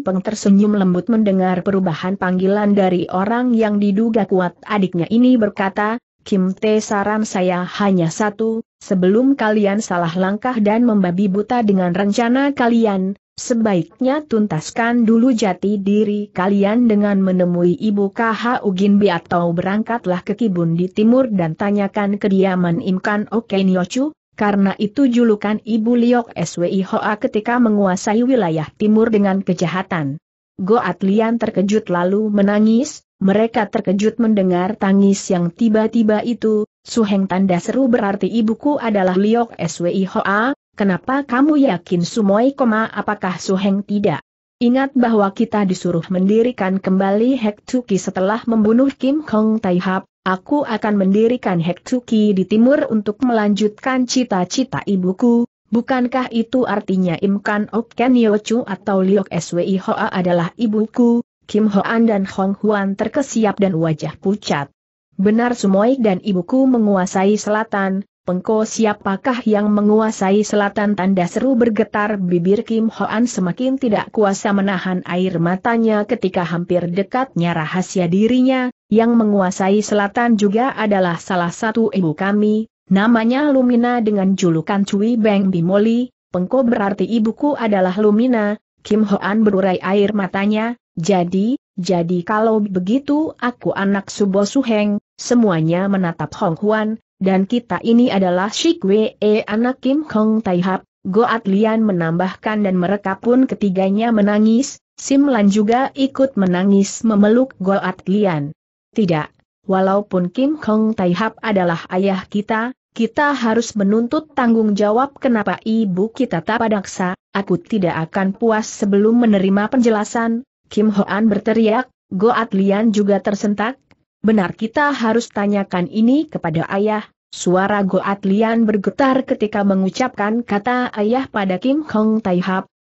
Peng tersenyum lembut mendengar perubahan panggilan dari orang yang diduga kuat adiknya ini berkata, Kim Tae saran saya hanya satu, sebelum kalian salah langkah dan membabi buta dengan rencana kalian, Sebaiknya tuntaskan dulu jati diri kalian dengan menemui Ibu KH Uginbi atau berangkatlah ke Kibun di timur dan tanyakan kediaman Imkan Okenyochu, karena itu julukan Ibu Liok SWI Hoa ketika menguasai wilayah timur dengan kejahatan. Goat Lian terkejut lalu menangis, mereka terkejut mendengar tangis yang tiba-tiba itu, Suheng tanda seru berarti ibuku adalah Liok SWI Hoa, Kenapa kamu yakin Sumoi koma apakah Suheng tidak? Ingat bahwa kita disuruh mendirikan kembali Hektuki setelah membunuh Kim Hong Taihap, aku akan mendirikan Hektuki di timur untuk melanjutkan cita-cita ibuku, bukankah itu artinya Imkan Ok Ken Yochu atau Liok Swi Hoa adalah ibuku, Kim Hoan dan Hong Huan terkesiap dan wajah pucat. Benar Sumoi dan ibuku menguasai selatan, Pengko siapakah yang menguasai selatan tanda seru bergetar bibir Kim Hoan semakin tidak kuasa menahan air matanya ketika hampir dekatnya rahasia dirinya, yang menguasai selatan juga adalah salah satu ibu kami, namanya Lumina dengan julukan Cui Beng Bimoli, Pengko berarti ibuku adalah Lumina, Kim Hoan berurai air matanya, jadi, jadi kalau begitu aku anak Subo Suheng, semuanya menatap Hong Huan, dan kita ini adalah Shik Wee anak Kim Kong Tai Hap, Goat Lian menambahkan dan mereka pun ketiganya menangis, Sim Lan juga ikut menangis memeluk Goat Lian. Tidak, walaupun Kim Kong Tai adalah ayah kita, kita harus menuntut tanggung jawab kenapa ibu kita tak padaksa, aku tidak akan puas sebelum menerima penjelasan, Kim Hoan berteriak, Goat Lian juga tersentak, benar kita harus tanyakan ini kepada ayah. Suara Goat Lian bergetar ketika mengucapkan kata ayah pada Kim Hong Tai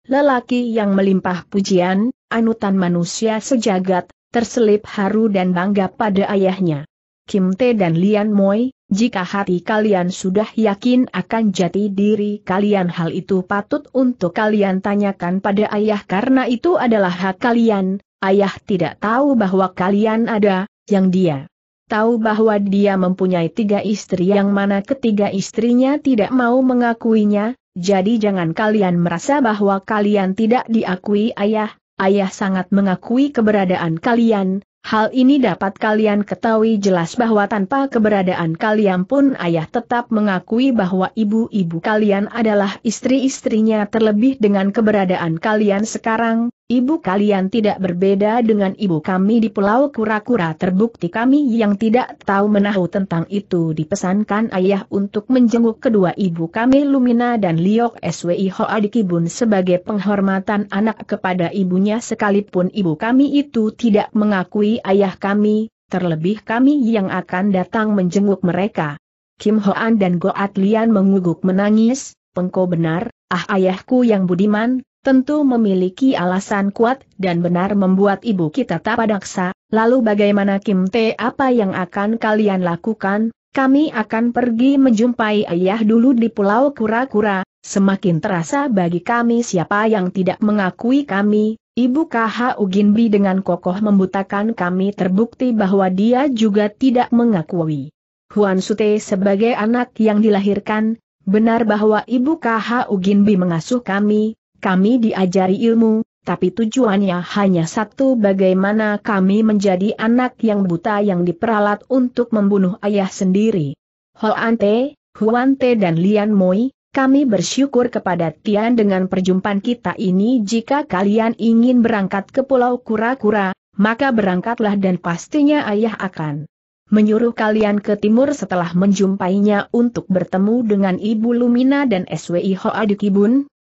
lelaki yang melimpah pujian, anutan manusia sejagat, terselip haru dan bangga pada ayahnya. Kim Tae dan Lian Moi, jika hati kalian sudah yakin akan jati diri kalian hal itu patut untuk kalian tanyakan pada ayah karena itu adalah hak kalian, ayah tidak tahu bahwa kalian ada, yang dia tahu bahwa dia mempunyai tiga istri yang mana ketiga istrinya tidak mau mengakuinya, jadi jangan kalian merasa bahwa kalian tidak diakui ayah, ayah sangat mengakui keberadaan kalian, hal ini dapat kalian ketahui jelas bahwa tanpa keberadaan kalian pun ayah tetap mengakui bahwa ibu-ibu kalian adalah istri-istrinya terlebih dengan keberadaan kalian sekarang, Ibu kalian tidak berbeda dengan ibu kami di Pulau Kura-Kura terbukti kami yang tidak tahu menahu tentang itu dipesankan ayah untuk menjenguk kedua ibu kami Lumina dan Liok SWI Hoa di sebagai penghormatan anak kepada ibunya sekalipun ibu kami itu tidak mengakui ayah kami, terlebih kami yang akan datang menjenguk mereka. Kim Hoan dan Goat Lian menguguk menangis, pengko benar, ah ayahku yang budiman, tentu memiliki alasan kuat dan benar membuat ibu kita tak padaksa, lalu bagaimana Kim Te apa yang akan kalian lakukan? Kami akan pergi menjumpai ayah dulu di Pulau Kura-Kura, semakin terasa bagi kami siapa yang tidak mengakui kami, Ibu KH Uginbi dengan kokoh membutakan kami terbukti bahwa dia juga tidak mengakui. Huan Sute sebagai anak yang dilahirkan, benar bahwa Ibu KH Uginbi mengasuh kami, kami diajari ilmu, tapi tujuannya hanya satu bagaimana kami menjadi anak yang buta yang diperalat untuk membunuh ayah sendiri. Holante, Huante dan Lian Moi, kami bersyukur kepada Tian dengan perjumpaan kita ini jika kalian ingin berangkat ke Pulau Kura-Kura, maka berangkatlah dan pastinya ayah akan menyuruh kalian ke timur setelah menjumpainya untuk bertemu dengan Ibu Lumina dan SWI Hoa di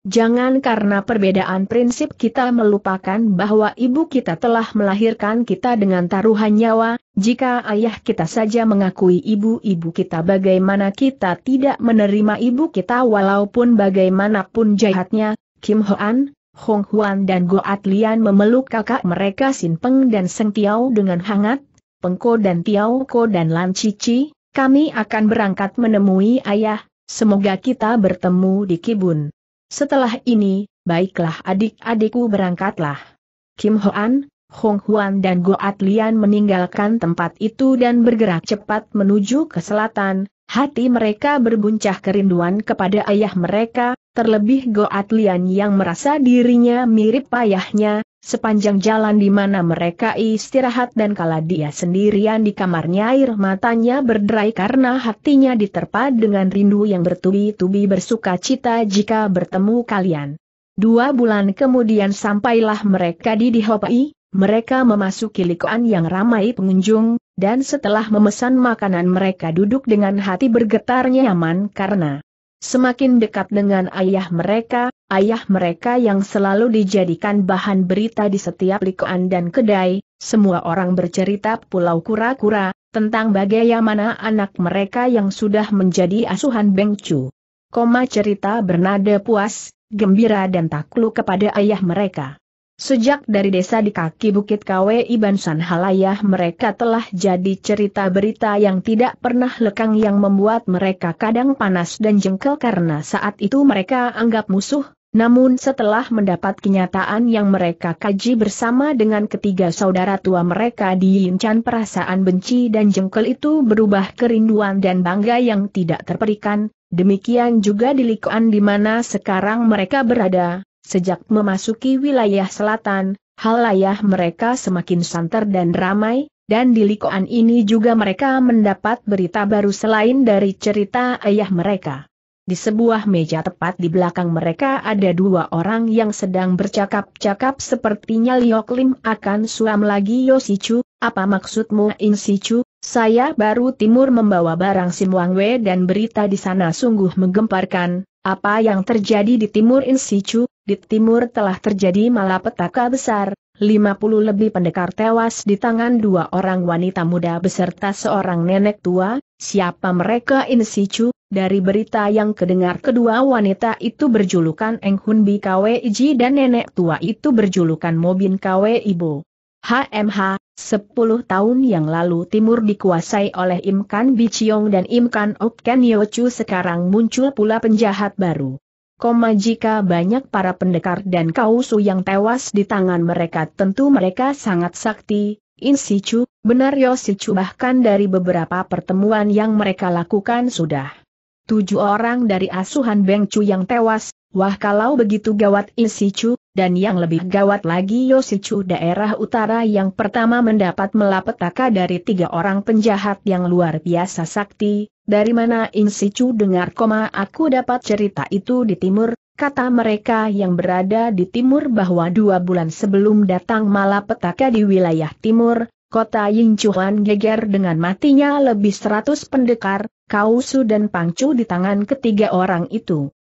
Jangan karena perbedaan prinsip kita melupakan bahwa ibu kita telah melahirkan kita dengan taruhan nyawa, jika ayah kita saja mengakui ibu-ibu kita bagaimana kita tidak menerima ibu kita walaupun bagaimanapun jahatnya, Kim Hoan, Hong Huan dan Goat Lian memeluk kakak mereka Sin Peng dan Seng Tiao dengan hangat, Pengko dan Tiao Ko dan Lan Cici, kami akan berangkat menemui ayah, semoga kita bertemu di kibun. Setelah ini, baiklah adik-adikku berangkatlah. Kim Hoan, Hong Huan dan Goat Lian meninggalkan tempat itu dan bergerak cepat menuju ke selatan, hati mereka berbuncah kerinduan kepada ayah mereka, terlebih Goat Lian yang merasa dirinya mirip payahnya, sepanjang jalan di mana mereka istirahat dan kala dia sendirian di kamarnya air matanya berderai karena hatinya diterpa dengan rindu yang bertubi-tubi bersuka cita jika bertemu kalian. Dua bulan kemudian sampailah mereka di Dihopai, mereka memasuki likoan yang ramai pengunjung, dan setelah memesan makanan mereka duduk dengan hati bergetar nyaman karena Semakin dekat dengan ayah mereka, ayah mereka yang selalu dijadikan bahan berita di setiap likuan dan kedai, semua orang bercerita pulau kura-kura, tentang bagaimana anak mereka yang sudah menjadi asuhan Bengcu. Koma cerita bernada puas, gembira dan takluk kepada ayah mereka. Sejak dari desa di kaki Bukit Kawe, Iban Halayah mereka telah jadi cerita berita yang tidak pernah lekang yang membuat mereka kadang panas dan jengkel karena saat itu mereka anggap musuh, namun setelah mendapat kenyataan yang mereka kaji bersama dengan ketiga saudara tua mereka di Yincan perasaan benci dan jengkel itu berubah kerinduan dan bangga yang tidak terperikan, demikian juga di Likuan di mana sekarang mereka berada, Sejak memasuki wilayah selatan, halayah mereka semakin santer dan ramai, dan di Likoan ini juga mereka mendapat berita baru selain dari cerita ayah mereka. Di sebuah meja tepat di belakang mereka ada dua orang yang sedang bercakap-cakap sepertinya Liok Lim akan suam lagi Yosichu, apa maksudmu In Sichu, saya baru timur membawa barang Simwangwe dan berita di sana sungguh menggemparkan, apa yang terjadi di timur Insichu? di timur telah terjadi malapetaka besar, 50 lebih pendekar tewas di tangan dua orang wanita muda beserta seorang nenek tua, siapa mereka Insichu? dari berita yang kedengar kedua wanita itu berjulukan Enghun Bi Kwe Iji dan nenek tua itu berjulukan Mobin Kwe Ibo. HMH, Sepuluh tahun yang lalu timur dikuasai oleh Imkan Biciong dan Imkan Okken Yochu sekarang muncul pula penjahat baru. Koma jika banyak para pendekar dan kausu yang tewas di tangan mereka tentu mereka sangat sakti, insicu, benar Yosicu bahkan dari beberapa pertemuan yang mereka lakukan sudah. Tujuh orang dari asuhan Bengcu yang tewas, Wah kalau begitu gawat Isicu, dan yang lebih gawat lagi Yosicu daerah utara yang pertama mendapat melapetaka dari tiga orang penjahat yang luar biasa sakti, dari mana Insicu dengar koma aku dapat cerita itu di timur, kata mereka yang berada di timur bahwa dua bulan sebelum datang malapetaka di wilayah timur, kota Yingchuan geger dengan matinya lebih seratus pendekar, kausu dan pangcu di tangan ketiga orang itu.